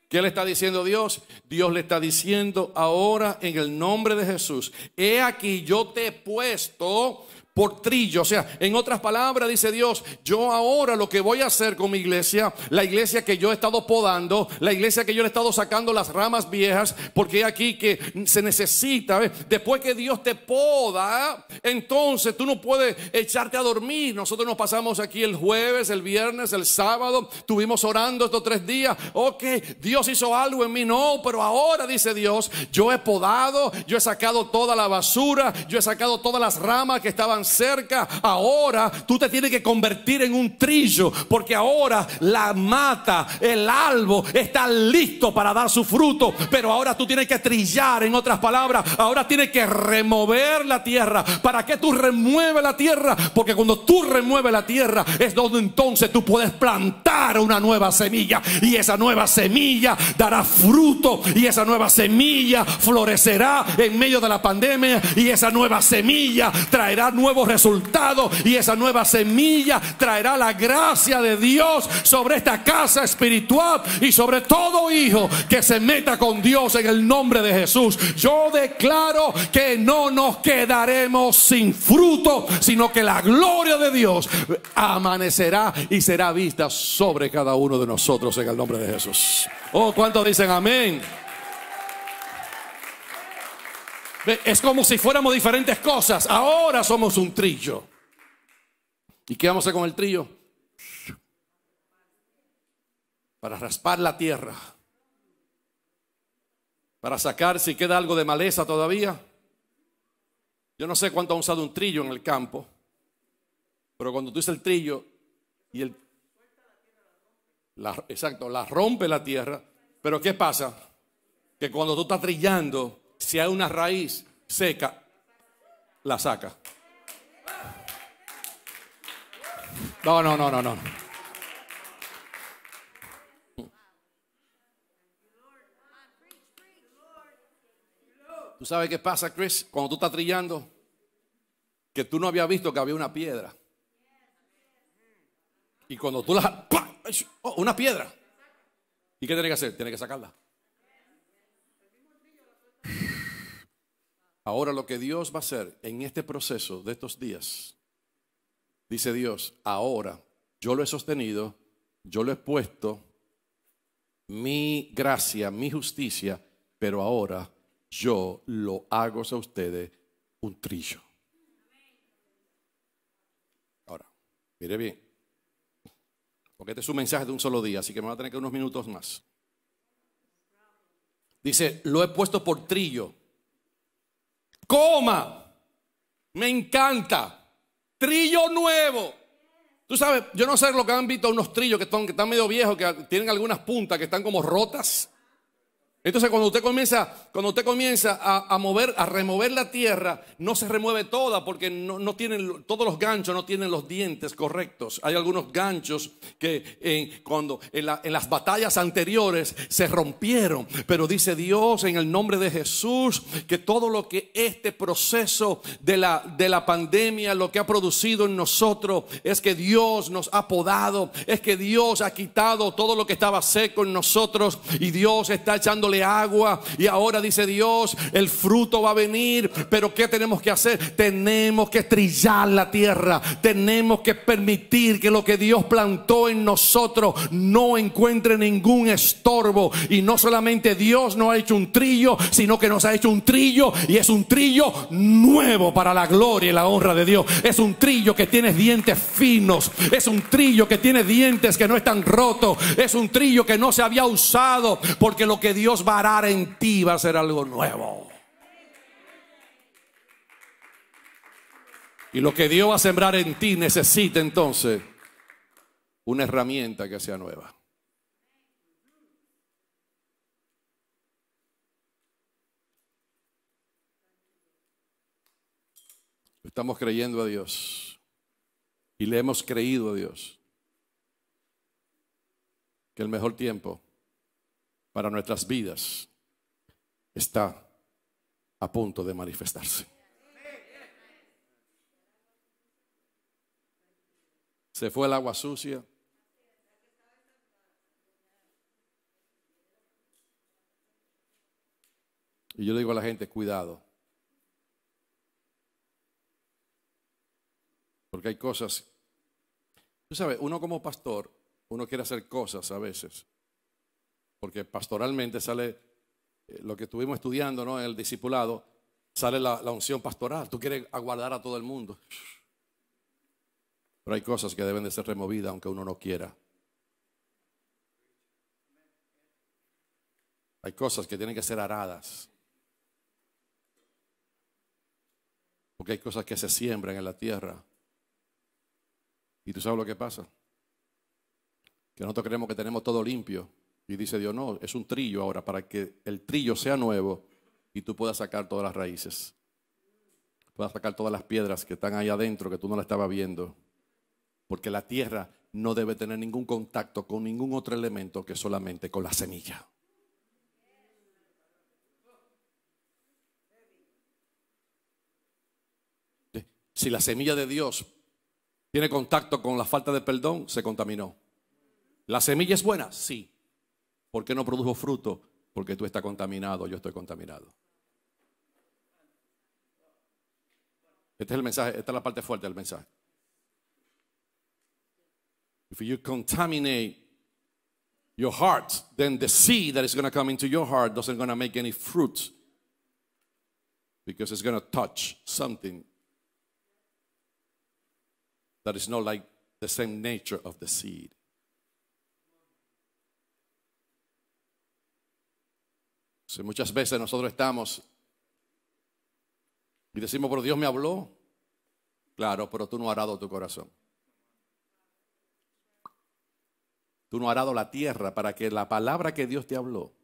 ¿Qué le está diciendo Dios? Dios le está diciendo ahora en el nombre de Jesús, he aquí yo te he puesto por trillo. O sea, en otras palabras dice Dios, yo ahora lo que voy a hacer con mi iglesia, la iglesia que yo he estado podando, la iglesia que yo le he estado sacando las ramas viejas, porque aquí que se necesita, después que Dios te poda, entonces tú no puedes echarte a dormir. Nosotros nos pasamos aquí el jueves, el viernes, el sábado, estuvimos orando estos tres días. Ok, Dios hizo algo en mí, no, pero ahora dice Dios, yo he podado, yo he sacado toda la basura, yo he sacado todas las ramas que estaban cerca. Ahora tú te tienes que convertir en un trillo, porque ahora la mata, el albo está listo para dar su fruto, pero ahora tú tienes que trillar, en otras palabras, ahora tienes que remover la tierra. ¿Para qué tú remueves la tierra? Porque cuando tú remueves la tierra es donde entonces tú puedes plantar una nueva semilla y esa nueva semilla dará fruto y esa nueva semilla florecerá en medio de la pandemia y esa nueva semilla traerá nuevo resultado y esa nueva semilla traerá la gracia de Dios sobre esta casa espiritual y sobre todo hijo que se meta con Dios en el nombre de Jesús. Yo declaro que no nos quedaremos sin fruto, sino que la gloria de Dios amanecerá y será vista sobre cada uno de nosotros en el nombre de Jesús. Oh, ¿cuántos dicen amén? Es como si fuéramos diferentes cosas. Ahora somos un trillo. ¿Y qué vamos a hacer con el trillo? Para raspar la tierra. Para sacar si queda algo de maleza todavía. Yo no sé cuánto ha usado un trillo en el campo. Pero cuando tú usas el trillo y el... exacto, la rompe la tierra. Pero ¿qué pasa? Que cuando tú estás trillando, si hay una raíz seca, la saca. No, no, no, no, no. ¿Tú sabes qué pasa, Chris? Cuando tú estás trillando, que tú no habías visto que había una piedra. Y cuando tú la... ¡Oh, una piedra. ¿Y qué tiene que hacer? tiene que sacarla. Ahora lo que Dios va a hacer en este proceso de estos días, dice Dios, ahora yo lo he sostenido, yo lo he puesto, mi gracia, mi justicia, pero ahora yo lo hago a ustedes un trillo. Ahora, mire bien, porque este es un mensaje de un solo día, así que me va a tener que unos minutos más. Dice, lo he puesto por trillo Coma. Me encanta. Trillo nuevo. Tú sabes, yo no sé lo que han visto unos trillos que están, que están medio viejos, que tienen algunas puntas que están como rotas. Entonces cuando usted comienza, cuando usted comienza a, mover, a remover la tierra, no se remueve toda porque no, tienen, todos los ganchos no tienen los dientes correctos. Hay algunos ganchos que en, cuando en, las batallas anteriores se rompieron. Pero dice Dios en el nombre de Jesús que todo lo que este proceso de la, de la pandemia, lo que ha producido en nosotros, es que Dios nos ha podado, es que Dios ha quitado todo lo que estaba seco en nosotros y Dios está echándole agua. Y ahora dice Dios, el fruto va a venir. Pero ¿qué tenemos que hacer? Tenemos que trillar la tierra. Tenemos que permitir que lo que Dios plantó en nosotros no encuentre ningún estorbo. Y no solamente Dios no ha hecho un trillo, sino que nos ha hecho un trillo. Y es un trillo nuevo para la gloria y la honra de Dios. Es un trillo que tiene dientes finos. Es un trillo que tiene dientes que no están rotos. Es un trillo que no se había usado. Porque lo que Dios Parar en ti va a ser algo nuevo. Y lo que Dios va a sembrar en ti necesita entonces una herramienta que sea nueva. Estamos creyendo a Dios y le hemos creído a Dios que el mejor tiempo para nuestras vidas está a punto de manifestarse. Se fue el agua sucia. Y yo le digo a la gente, cuidado. Porque hay cosas. Tú sabes, uno como pastor, uno quiere hacer cosas a veces porque pastoralmente sale eh, lo que estuvimos estudiando ¿no? en el discipulado, sale la, la unción pastoral. Tú quieres aguardar a todo el mundo. Pero hay cosas que deben de ser removidas aunque uno no quiera. Hay cosas que tienen que ser aradas. Porque hay cosas que se siembran en la tierra. Y tú sabes lo que pasa. Que nosotros creemos que tenemos todo limpio. Y dice Dios, no, es un trillo ahora para que el trillo sea nuevo y tú puedas sacar todas las raíces. Puedas sacar todas las piedras que están ahí adentro que tú no la estabas viendo. Porque la tierra no debe tener ningún contacto con ningún otro elemento que solamente con la semilla. Si la semilla de Dios tiene contacto con la falta de perdón, se contaminó. ¿La semilla es buena? Sí. ¿Por qué no produjo fruto? Porque tú estás contaminado, yo estoy contaminado. Este es el mensaje, esta es la parte fuerte del mensaje. If you contaminate your heart, then the seed that is going to come into your heart doesn't going to make any fruit because it's going to touch something that is not like the same nature of the seed. Si muchas veces nosotros estamos y decimos, pero Dios me habló. Claro, pero tú no has arado tu corazón. Tú no has arado la tierra para que la palabra que Dios te habló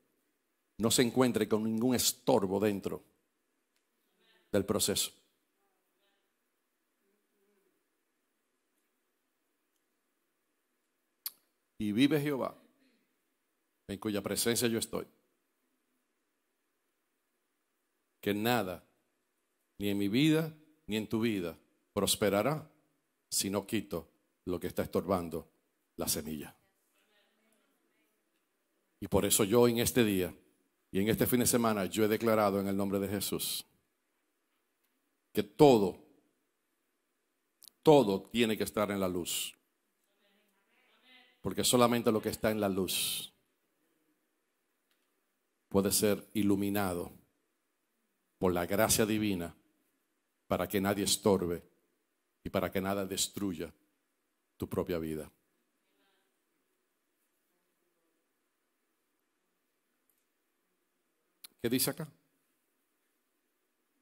no se encuentre con ningún estorbo dentro del proceso. Y vive Jehová, en cuya presencia yo estoy que nada, ni en mi vida, ni en tu vida, prosperará si no quito lo que está estorbando la semilla. Y por eso yo en este día y en este fin de semana yo he declarado en el nombre de Jesús que todo, todo tiene que estar en la luz. Porque solamente lo que está en la luz puede ser iluminado por la gracia divina, para que nadie estorbe y para que nada destruya tu propia vida. ¿Qué dice acá?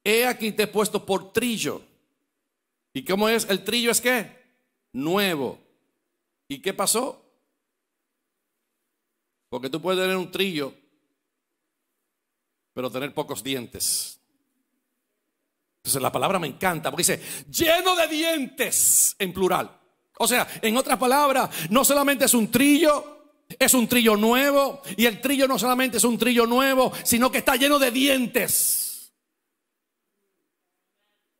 He aquí te he puesto por trillo. ¿Y cómo es? El trillo es qué? Nuevo. ¿Y qué pasó? Porque tú puedes tener un trillo, pero tener pocos dientes. Entonces la palabra me encanta porque dice, lleno de dientes en plural. O sea, en otras palabras, no solamente es un trillo, es un trillo nuevo. Y el trillo no solamente es un trillo nuevo, sino que está lleno de dientes.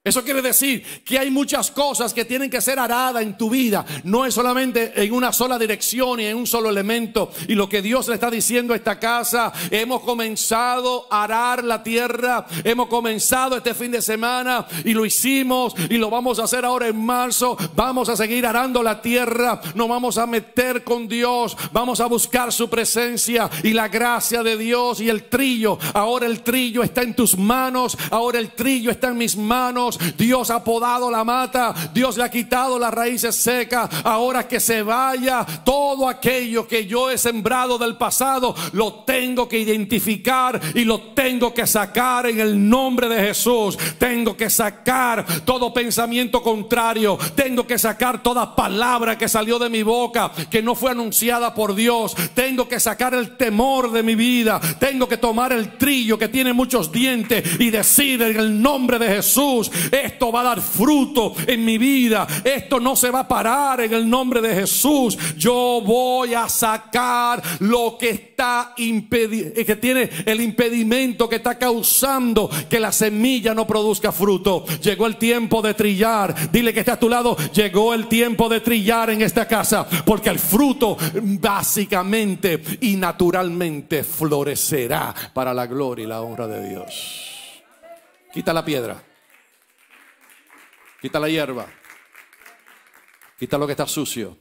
Eso quiere decir que hay muchas cosas que tienen que ser aradas en tu vida. No es solamente en una sola dirección y en un solo elemento. Y lo que Dios le está diciendo a esta casa, hemos comenzado a arar la tierra. Hemos comenzado este fin de semana y lo hicimos y lo vamos a hacer ahora en marzo. Vamos a seguir arando la tierra. Nos vamos a meter con Dios. Vamos a buscar su presencia y la gracia de Dios y el trillo. Ahora el trillo está en tus manos. Ahora el trillo está en mis manos. Dios. ha podado la mata, Dios le ha quitado las raíces secas. Ahora que se vaya todo aquello que yo he sembrado del pasado, lo tengo que identificar y lo tengo que sacar en el nombre de Jesús. Tengo que sacar todo pensamiento contrario, tengo que sacar toda palabra que salió de mi boca, que no fue anunciada por Dios. Tengo que sacar el temor de mi vida. Tengo que tomar el trillo que tiene muchos dientes y decir en el nombre de Jesús, esto va a dar fruto en mi vida. Esto no se va a parar en el nombre de Jesús. Yo voy a sacar lo que está eh, que tiene el impedimento que está causando que la semilla no produzca fruto. Llegó el tiempo de trillar. Dile que está a tu lado. Llegó el tiempo de trillar en esta casa porque el fruto básicamente y naturalmente florecerá para la gloria y la honra de Dios. Quita la piedra. Quita la hierba. Quita lo que está sucio.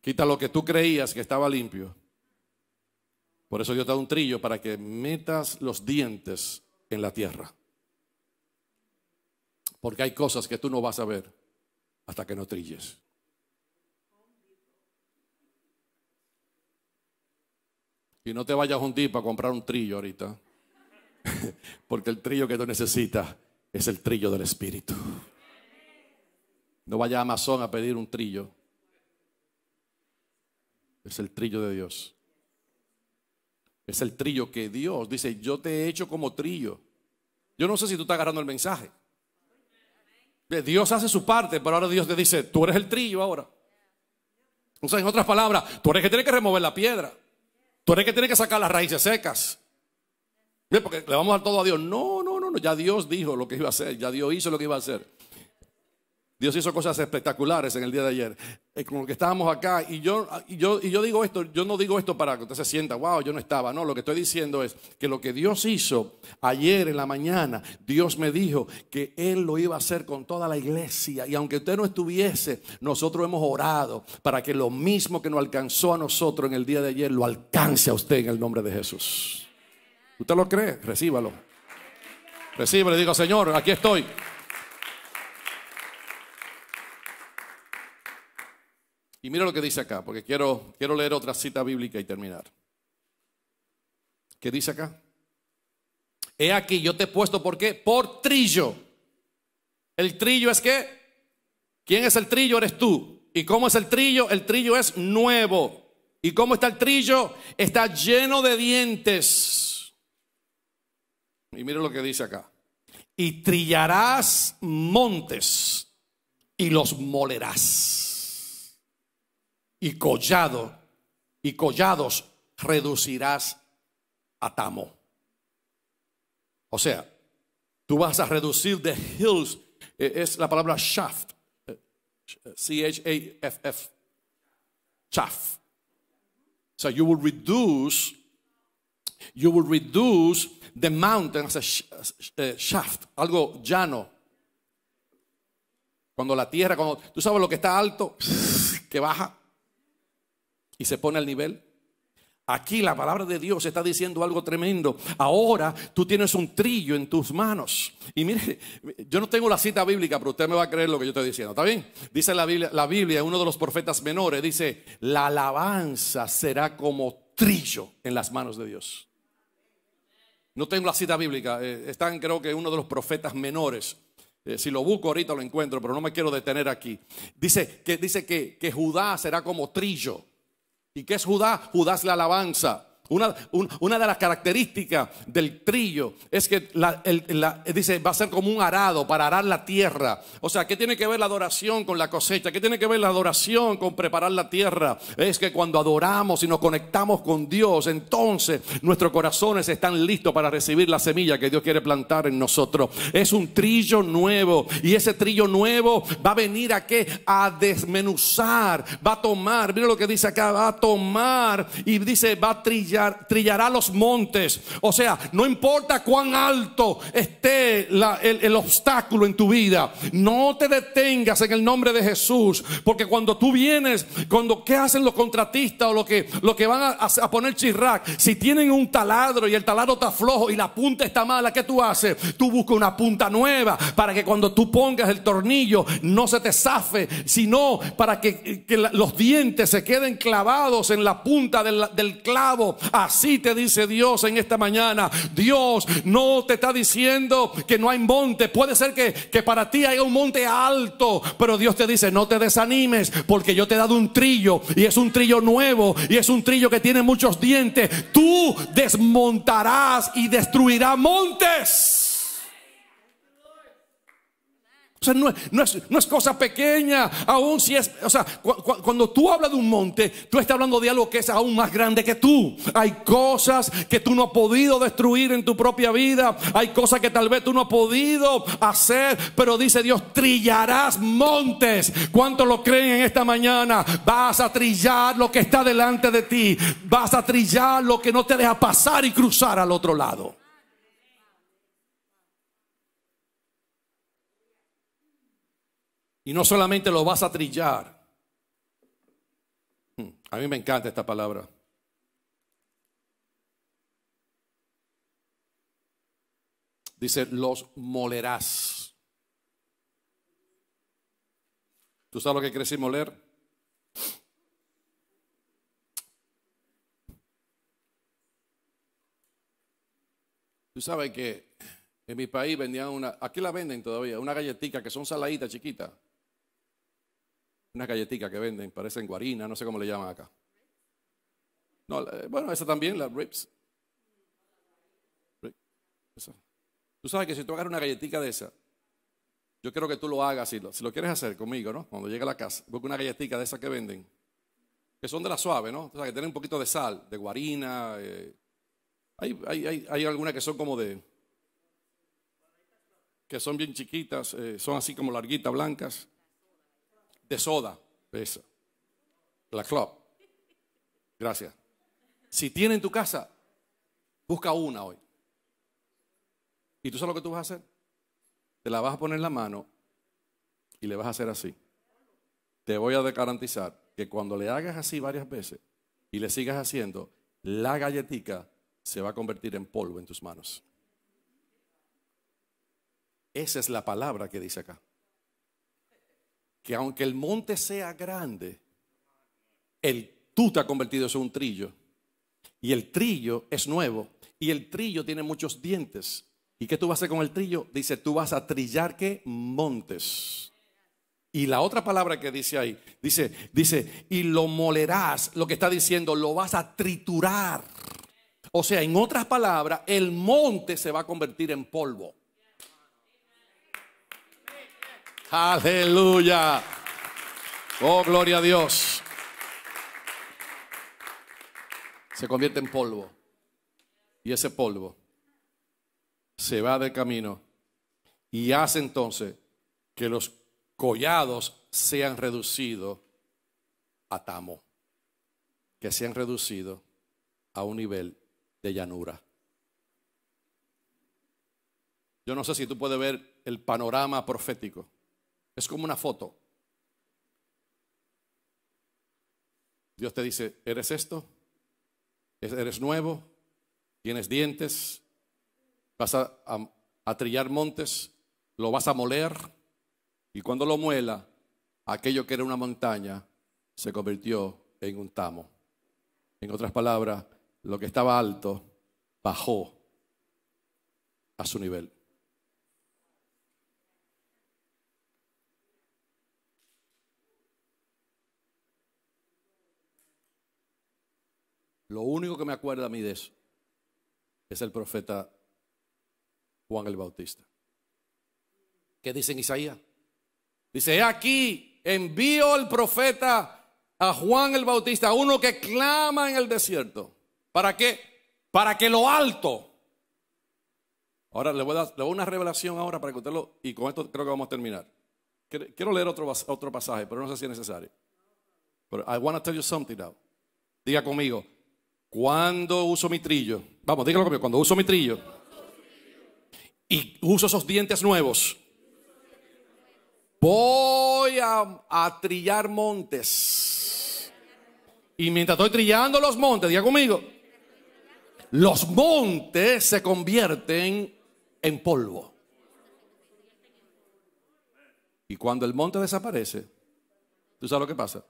Quita lo que tú creías que estaba limpio. Por eso yo te da un trillo para que metas los dientes en la tierra. Porque hay cosas que tú no vas a ver hasta que no trilles. Y no te vayas un día para comprar un trillo ahorita. [LAUGHS] Porque el trillo que tú necesitas es el trillo del Espíritu. No vaya a Amazon a pedir un trillo. Es el trillo de Dios. Es el trillo que Dios dice, yo te he hecho como trillo. Yo no sé si tú estás agarrando el mensaje. Dios hace su parte, pero ahora Dios te dice, tú eres el trillo ahora. O sea, en otras palabras, tú eres el que tiene que remover la piedra. Tú eres el que tiene que sacar las raíces secas. Porque le vamos a dar todo a Dios. No, no, no, no. Ya Dios dijo lo que iba a hacer. Ya Dios hizo lo que iba a hacer. Dios hizo cosas espectaculares en el día de ayer. Como eh, con que estábamos acá. Y yo, ah, yo, y yo digo esto, yo no digo esto para que usted se sienta, wow, yo no estaba. No, lo que estoy diciendo es que lo que Dios hizo ayer en la mañana, Dios me dijo que Él lo iba a hacer con toda la iglesia. Y aunque usted no estuviese, nosotros hemos orado para que lo mismo que nos alcanzó a nosotros en el día de ayer, lo alcance a usted en el nombre de Jesús. ¿Usted lo cree? Recíbalo. Recíbalo y digo Señor, aquí estoy. Y mira lo que dice acá, porque quiero, quiero leer otra cita bíblica y terminar. ¿Qué dice acá? He aquí, yo te he puesto, ¿por qué? Por trillo. ¿El trillo es qué? ¿Quién es el trillo? Eres tú. ¿Y cómo es el trillo? El trillo es nuevo. ¿Y cómo está el trillo? Está lleno de dientes. Y mire lo que dice acá. Y trillarás montes y los molerás. Y collado y collados reducirás a tamo. O sea, tú vas a reducir de hills, eh, es la palabra shaft, eh, C-H-A-F-F, chaff. So you will reduce, you will reduce The mountain, eh, shaft, algo llano. Cuando la tierra, cuando tú sabes lo que está alto, que baja y se pone al nivel. Aquí la palabra de Dios está diciendo algo tremendo. Ahora tú tienes un trillo en tus manos. Y mire, yo no tengo la cita bíblica, pero usted me va a creer lo que yo estoy diciendo. ¿Está bien? Dice la Biblia uno de los profetas menores, dice, la alabanza será como trillo en las manos de Dios. No tengo la cita bíblica, eh, están creo que uno de los profetas menores. Eh, si lo busco ahorita lo encuentro, pero no me quiero detener aquí. Dice que, dice que, que Judá será como trillo. ¿Y qué es Judá? Judá es la alabanza. Una, de las características del trillo es que dice, va a ser como un arado para arar la tierra. O sea, ¿qué tiene que ver la adoración con la cosecha? ¿Qué tiene que ver la adoración con preparar la tierra? Es que cuando adoramos y nos conectamos con Dios, entonces nuestros corazones están listos para recibir la semilla que Dios quiere plantar en nosotros. Es un trillo nuevo y ese trillo nuevo va a venir a A desmenuzar, va a tomar, mira lo que dice acá, va a tomar y dice, va a trillar trillará los montes. O sea, no importa cuán alto esté el, obstáculo en tu vida, no te detengas en el nombre de Jesús, porque cuando tú vienes, cuando qué hacen los contratistas o lo que, lo que van a, poner chirrac, si tienen un taladro y el taladro está flojo y la punta está mala, ¿qué tú haces? Tú buscas una punta nueva para que cuando tú pongas el tornillo no se te zafe, sino para que, los dientes se queden clavados en la punta del, del clavo Así te dice Dios en esta mañana. Dios no te está diciendo que no hay monte. Puede ser que, para ti haya un monte alto, pero Dios te dice, no te desanimes porque yo te he dado un trillo y es un trillo nuevo y es un trillo que tiene muchos dientes. Tú desmontarás y destruirás montes. O sea, no, no, es, no es, cosa pequeña, aún si es, o sea, cuando tú hablas de un monte, tú estás hablando de algo que es aún más grande que tú. Hay cosas que tú no has podido destruir en tu propia vida, hay cosas que tal vez tú no has podido hacer, pero dice Dios, trillarás montes. ¿Cuántos lo creen en esta mañana? Vas a trillar lo que está delante de ti, vas a trillar lo que no te deja pasar y cruzar al otro lado. Y no solamente lo vas a trillar. Hmm, a mí me encanta esta palabra. Dice, los molerás. ¿Tú sabes lo que quiere decir moler? Tú sabes que en mi país vendían una, aquí la venden todavía, una galletita que son saladitas chiquitas una galletitas que venden, parecen guarina, no sé cómo le llaman acá. No, eh, bueno, esa también, la rips. Tú sabes que si tú agarras una galletita de esa, yo quiero que tú lo hagas, si lo, si lo quieres hacer conmigo, ¿no? Cuando llegue a la casa, busca una galletita de esas que venden, que son de la suave, ¿no? O sea, que tienen un poquito de sal, de guarina. Eh. Hay, hay, hay, hay algunas que son como de, que son bien chiquitas, eh, son así como larguitas, blancas de soda. Esa. La club. Gracias. Si tiene en tu casa, busca una hoy. ¿Y tú sabes lo que tú vas a hacer? Te la vas a poner en la mano y le vas a hacer así. Te voy a garantizar que cuando le hagas así varias veces y le sigas haciendo, la galletica se va a convertir en polvo en tus manos. Esa es la palabra que dice acá que aunque el monte sea grande, el tú te ha convertido en un trillo. Y el trillo es nuevo. Y el trillo tiene muchos dientes. ¿Y qué tú vas a hacer con el trillo? Dice, tú vas a trillar que Montes. Y la otra palabra que dice ahí, dice, dice, y lo molerás, lo que está diciendo, lo vas a triturar. O sea, en otras palabras, el monte se va a convertir en polvo. Aleluya. Oh, gloria a Dios. Se convierte en polvo. Y ese polvo se va del camino y hace entonces que los collados sean reducidos a tamo, que sean reducidos a un nivel de llanura. Yo no sé si tú puedes ver el panorama profético es como una foto. Dios te dice, ¿eres esto? ¿Eres nuevo? ¿Tienes dientes? ¿Vas a, trillar montes? ¿Lo vas a moler? Y cuando lo muela, aquello que era una montaña se convirtió en un tamo. En otras palabras, lo que estaba alto bajó a su nivel. Lo único que me acuerda a mí de eso es el profeta Juan el Bautista. ¿Qué dice en Isaías? Dice, aquí envío el profeta a Juan el Bautista, a uno que clama en el desierto. ¿Para qué? Para que lo alto. Ahora le voy a dar, le voy una revelación ahora para que usted lo, y con esto creo que vamos a terminar. Quiero leer otro, otro pasaje, pero no sé si es necesario. Pero I want to tell you something now. Diga conmigo, cuando uso mi trillo, vamos, dígalo conmigo, cuando uso mi trillo y uso esos dientes nuevos, voy a, trillar montes. Y mientras estoy trillando los montes, diga conmigo, los montes se convierten en polvo. Y cuando el monte desaparece, ¿tú sabes lo que pasa?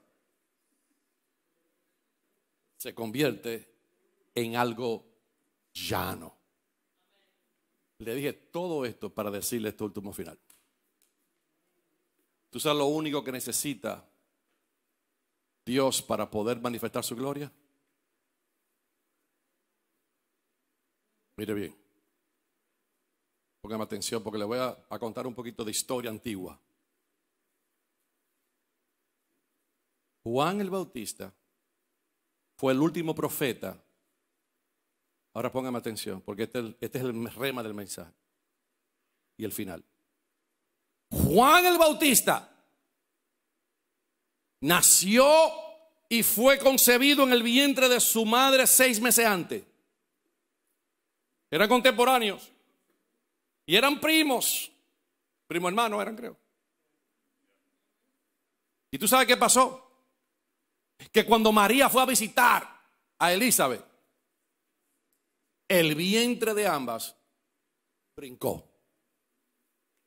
Se convierte en algo llano. Le dije todo esto para decirle este último final. ¿Tú sabes lo único que necesita Dios para poder manifestar su gloria? Mire bien. Póngame atención porque le voy a, a, contar un poquito de historia antigua. Juan el Bautista fue el último profeta Ahora póngame atención, porque este, este es, el, rema del mensaje. Y el final. Juan el Bautista nació y fue concebido en el vientre de su madre seis meses antes. Eran contemporáneos. Y eran primos. Primo hermano eran, creo. ¿Y tú sabes qué pasó? Que cuando María fue a visitar a Elizabeth, el vientre de ambas brincó.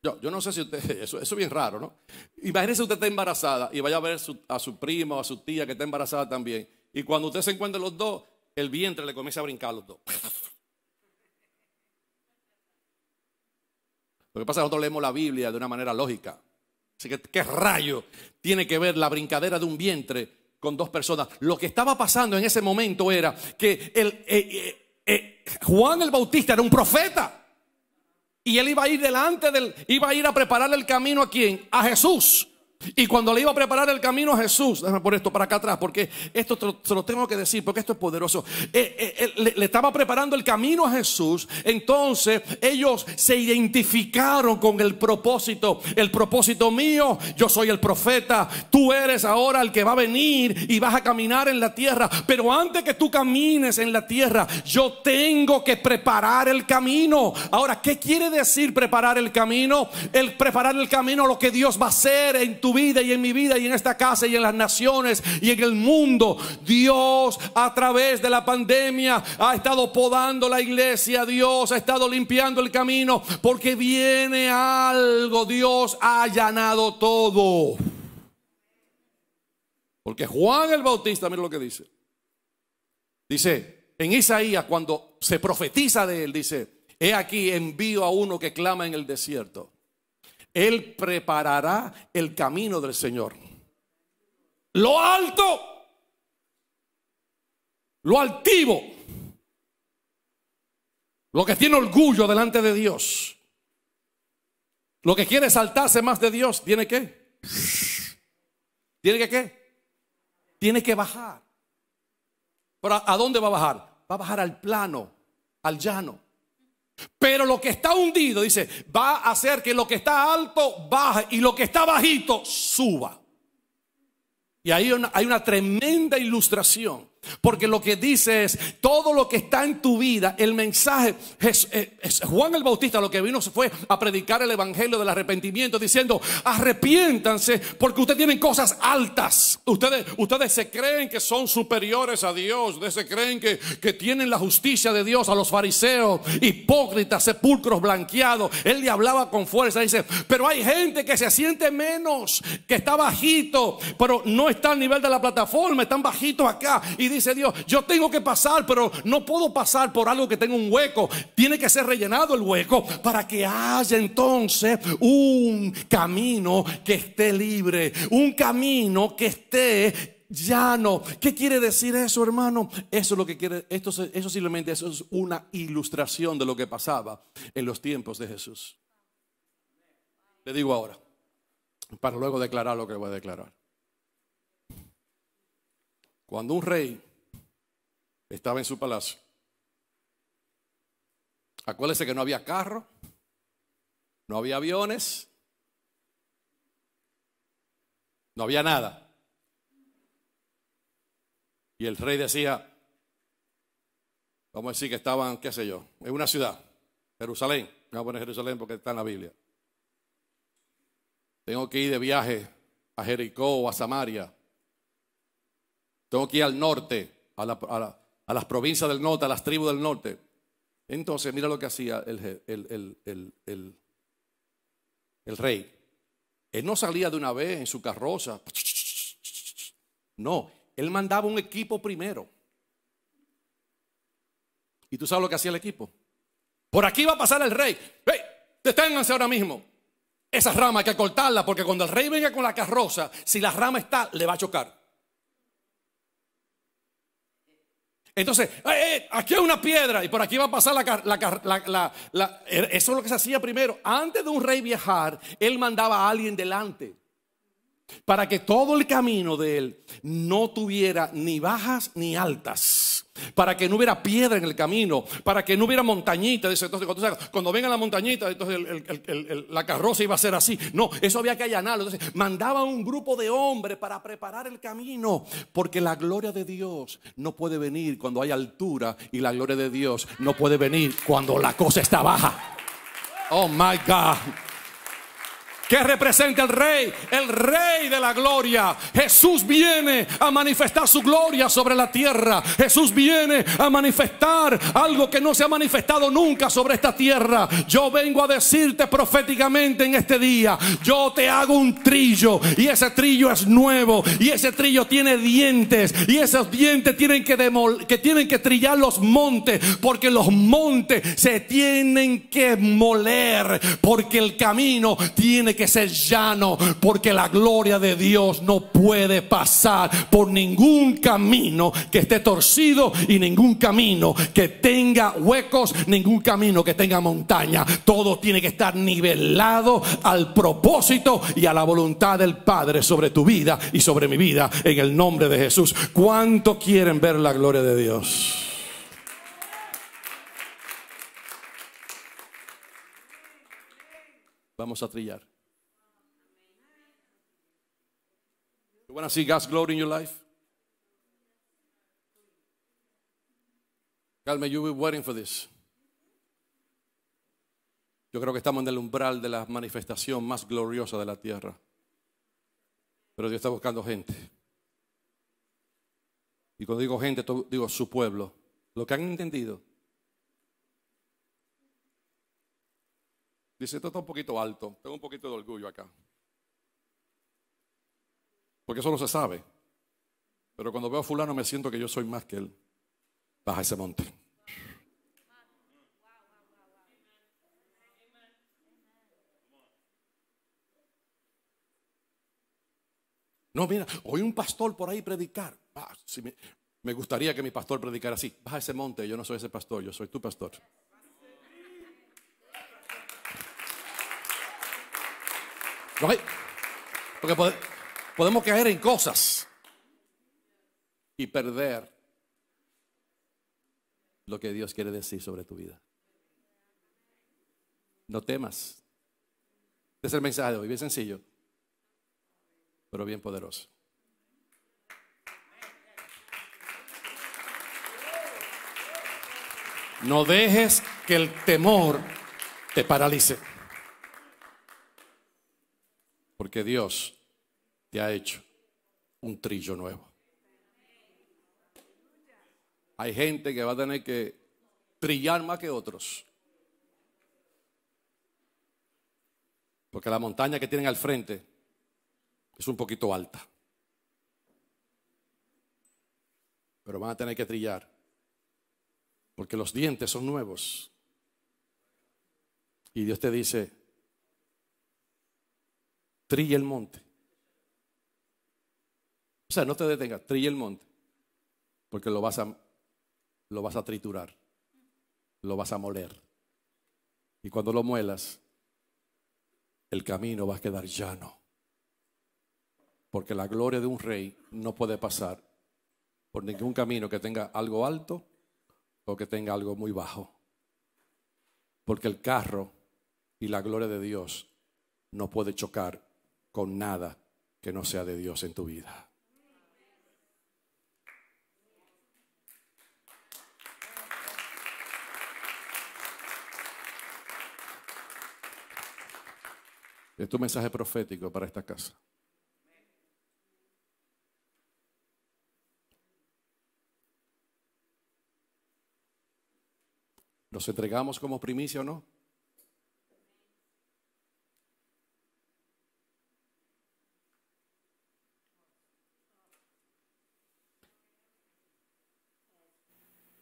Yo, no sé si usted, [LAUGHS] eso, es bien raro, ¿no? Imagínese usted está embarazada y vaya a ver a su prima o a su tía que está embarazada también. Y cuando usted se encuentra los dos, el vientre le comienza a brincar a los dos. [LAUGHS] Lo que pasa es que nosotros leemos la Biblia de una manera lógica. Así que, ¿qué rayo tiene que ver la brincadera de un vientre con dos personas? Lo que estaba pasando en ese momento era que el eh, eh, eh, Juan el Bautista era un profeta. Y él iba a ir delante del, iba a ir a preparar el camino a quien A Jesús. Y cuando le iba a preparar el camino a Jesús, déjame por esto para acá atrás, porque esto te lo, se lo tengo que decir, porque esto es poderoso. Eh, eh, eh, le, le, estaba preparando el camino a Jesús, entonces ellos se identificaron con el propósito. El propósito mío, yo soy el profeta, tú eres ahora el que va a venir y vas a caminar en la tierra. Pero antes que tú camines en la tierra, yo tengo que preparar el camino. Ahora, ¿qué quiere decir preparar el camino? El preparar el camino, lo que Dios va a hacer en tu vida y en mi vida y en esta casa y en las naciones y en el mundo. Dios a través de la pandemia ha estado podando la iglesia. Dios ha estado limpiando el camino porque viene algo. Dios ha allanado todo. Porque Juan el Bautista, mira lo que dice. Dice, en Isaías, cuando se profetiza de él, dice, he aquí envío a uno que clama en el desierto. Él preparará el camino del Señor. Lo alto, lo altivo, lo que tiene orgullo delante de Dios, lo que quiere saltarse más de Dios, tiene que, tiene que qué, tiene que bajar. Pero ¿a dónde va a bajar? Va a bajar al plano, al llano. Pero lo que está hundido, dice, va a hacer que lo que está alto baje y lo que está bajito suba. Y ahí hay una, hay una tremenda ilustración porque lo que dice es, todo lo que está en tu vida, el mensaje, eh, Juan el Bautista lo que vino fue a predicar el Evangelio del arrepentimiento, diciendo, arrepiéntanse porque ustedes tienen cosas altas. Ustedes, ustedes se creen que son superiores a Dios, ustedes se creen que, que tienen la justicia de Dios a los fariseos, hipócritas, sepulcros blanqueados. Él le hablaba con fuerza, dice, pero hay gente que se siente menos, que está bajito, pero no está al nivel de la plataforma, están bajitos acá. Y dice Dios, yo tengo que pasar, pero no puedo pasar por algo que tenga un hueco. Tiene que ser rellenado el hueco para que haya entonces un camino que esté libre, un camino que esté llano. ¿Qué quiere decir eso, hermano? Eso es lo que quiere, esto, eso simplemente eso es una ilustración de lo que pasaba en los tiempos de Jesús. Le digo ahora, para luego declarar lo que voy a declarar. Cuando un rey estaba en su palacio, acuérdese que no había carro, no había aviones, no había nada. Y el rey decía, vamos a decir que estaban, qué sé yo, en una ciudad, Jerusalén, Vamos a poner Jerusalén porque está en la Biblia. Tengo que ir de viaje a Jericó o a Samaria tengo que ir al norte, a, las provincias del norte, a las tribus del norte. Entonces, mira lo que hacía el, rey. Él no salía de una vez en su carroza. No, él mandaba un equipo primero. ¿Y tú sabes lo que hacía el equipo? Por aquí va a pasar el rey. ¡Ey! Deténganse ahora mismo. Esa rama hay que cortarla porque cuando el rey venga con la carroza, si la rama está, le va a chocar. Entonces, eh, aquí hay una piedra y por aquí va a pasar la, la, la... Er, eso es lo que se hacía primero. Antes de un rey viajar, él mandaba a alguien delante para que todo el camino de él no tuviera ni bajas ni altas, para que no hubiera piedra en el camino, para que no hubiera montañita. cuando, venga la montañita, entonces la carroza iba a ser así. No, eso había que allanarlo. Entonces, mandaba un grupo de hombres para preparar el camino, porque la gloria de Dios no puede venir cuando hay altura y la gloria de Dios no puede venir cuando la cosa está baja. Oh, my God que representa el rey, el rey de la gloria. Jesús viene a manifestar su gloria sobre la tierra. Jesús viene a manifestar algo que no se ha manifestado nunca sobre esta tierra. Yo vengo a decirte proféticamente en este día, yo te hago un trillo y ese trillo es nuevo y ese trillo tiene dientes y esos dientes tienen que, que tienen que trillar los montes porque los montes se tienen que moler porque el camino tiene que que ser llano porque la gloria de Dios no puede pasar por ningún camino que esté torcido y ningún camino que tenga huecos, ningún camino que tenga montaña. Todo tiene que estar nivelado al propósito y a la voluntad del Padre sobre tu vida y sobre mi vida en el nombre de Jesús. ¿Cuánto quieren ver la gloria de Dios? Vamos a trillar. God's glory in your life? you waiting for this. Yo creo que estamos en el umbral de la manifestación más gloriosa de la tierra. Pero Dios está buscando gente. Y cuando digo gente, digo su pueblo. Lo que han entendido. Dice, esto está un poquito alto. Tengo un poquito de orgullo acá porque eso no se sabe. Pero cuando veo a fulano me siento que yo soy más que él. Baja ese monte. No, mira, oí un pastor por ahí predicar. Ah, me, gustaría que mi pastor predicara así. Baja ese monte, yo no soy ese pastor, yo soy tu pastor. Porque puede podemos caer en cosas y perder lo que Dios quiere decir sobre tu vida. No temas. Este es el mensaje de hoy, bien sencillo, pero bien poderoso. No dejes que el temor te paralice. Porque Dios te ha hecho un trillo nuevo. Hay gente que va a tener que trillar más que otros. Porque la montaña que tienen al frente es un poquito alta. Pero van a tener que trillar. Porque los dientes son nuevos. Y Dios te dice, trilla el monte. O sea, no te detengas, trille el monte, porque lo vas a, lo vas a triturar, lo vas a moler. Y cuando lo muelas, el camino va a quedar llano. Porque la gloria de un rey no puede pasar por ningún camino que tenga algo alto o que tenga algo muy bajo. Porque el carro y la gloria de Dios no puede chocar con nada que no sea de Dios en tu vida. Es tu mensaje profético para esta casa. ¿Los entregamos como primicia o no?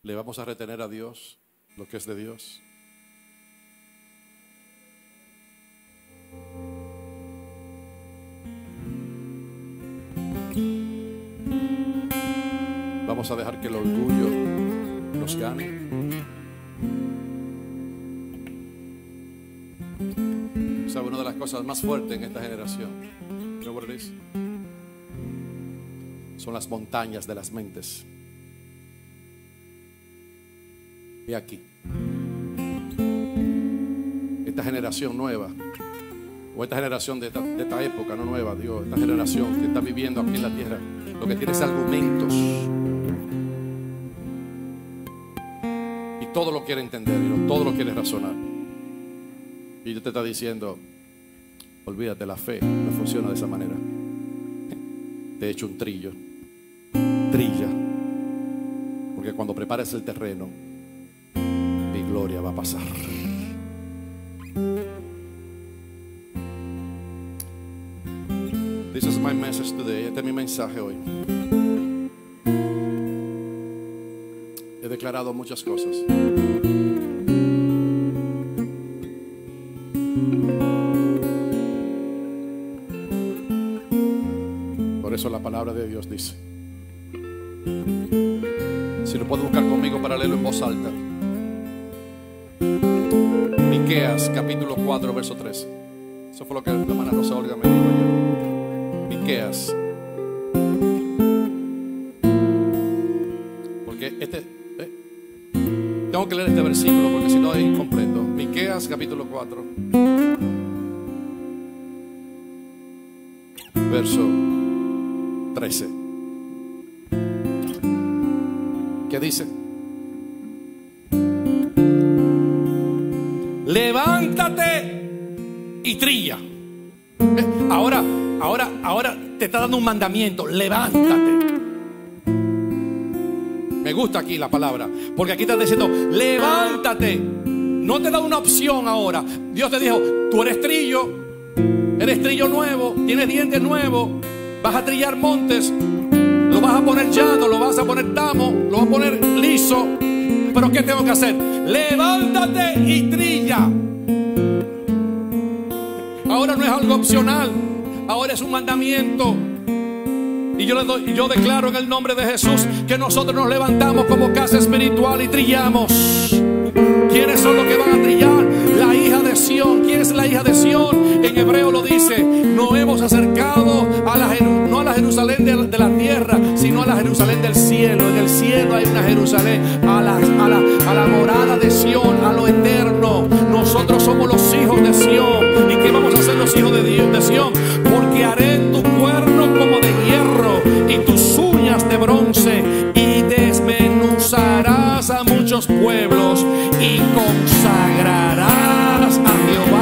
¿Le vamos a retener a Dios lo que es de Dios? a dejar que el orgullo nos gane. Esa una de las cosas más fuertes en esta generación. Son las montañas de las mentes. Y aquí. Esta generación nueva o esta generación de esta, de esta, época, no nueva, Dios, esta generación que está viviendo aquí en la tierra, lo que tiene es argumentos todo lo quiere entender y todo lo quiere razonar. Y yo te está diciendo, olvídate, la fe no funciona de esa manera. Te he hecho un trillo, trilla, porque cuando prepares el terreno, mi gloria va a pasar. This is my message today. Este es mi mensaje hoy. muchas cosas. Por eso la palabra de Dios dice. Si lo puedo buscar conmigo para leerlo en voz alta. Miqueas capítulo 4 verso 3. Eso fue lo que la hermana Rosa Olga me dijo yo Miqueas que leer este versículo porque si no es incompleto. Miqueas capítulo 4. Verso 13. ¿Qué dice? Levántate y trilla. Ahora, ahora, ahora te está dando un mandamiento. Levántate. Me gusta aquí la palabra. Porque aquí está diciendo, levántate. No te da una opción ahora. Dios te dijo, tú eres trillo, eres trillo nuevo, tienes dientes nuevos, vas a trillar montes, lo vas a poner llano, lo vas a poner tamo, lo vas a poner liso. Pero ¿qué tengo que hacer? Levántate y trilla. Ahora no es algo opcional, ahora es un mandamiento. Y yo, le doy, yo declaro en el nombre de Jesús que nosotros nos levantamos como casa espiritual y trillamos. ¿Quiénes son los que van a trillar? La hija de Sión. ¿Quién es la hija de Sión? En hebreo lo dice. No hemos acercado a la, no a la Jerusalén de, la tierra, sino a la Jerusalén del cielo. En el cielo hay una Jerusalén, a la, a morada de Sión, a lo eterno. Nosotros somos los hijos de Sión. ¿Y qué vamos a hacer los hijos de, Dios, de Sión? Porque haremos. pueblos y consagrarás a Jehová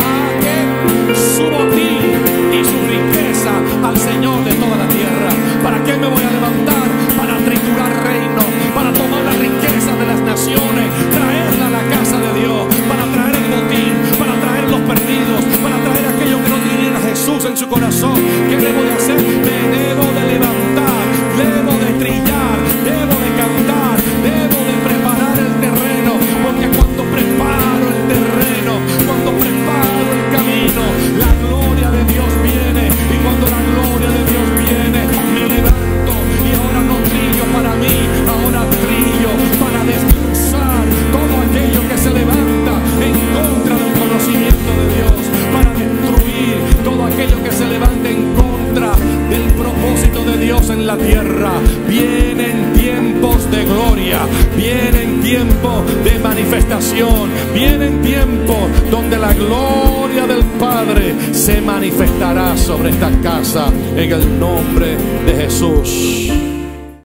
su botín y su riqueza al Señor de toda la tierra. ¿Para qué me voy a levantar? Para triturar reino, para tomar la riqueza de las naciones, traerla a la casa de Dios, para traer el botín, para traer los perdidos, para traer aquello que no tienen a Jesús en su corazón. ¿Qué debo de hacer? Me debo de levantar, debo de trillar, debo en la tierra. Vienen tiempos de gloria, vienen tiempos de manifestación, vienen tiempos donde la gloria del Padre se manifestará sobre esta casa en el nombre de Jesús.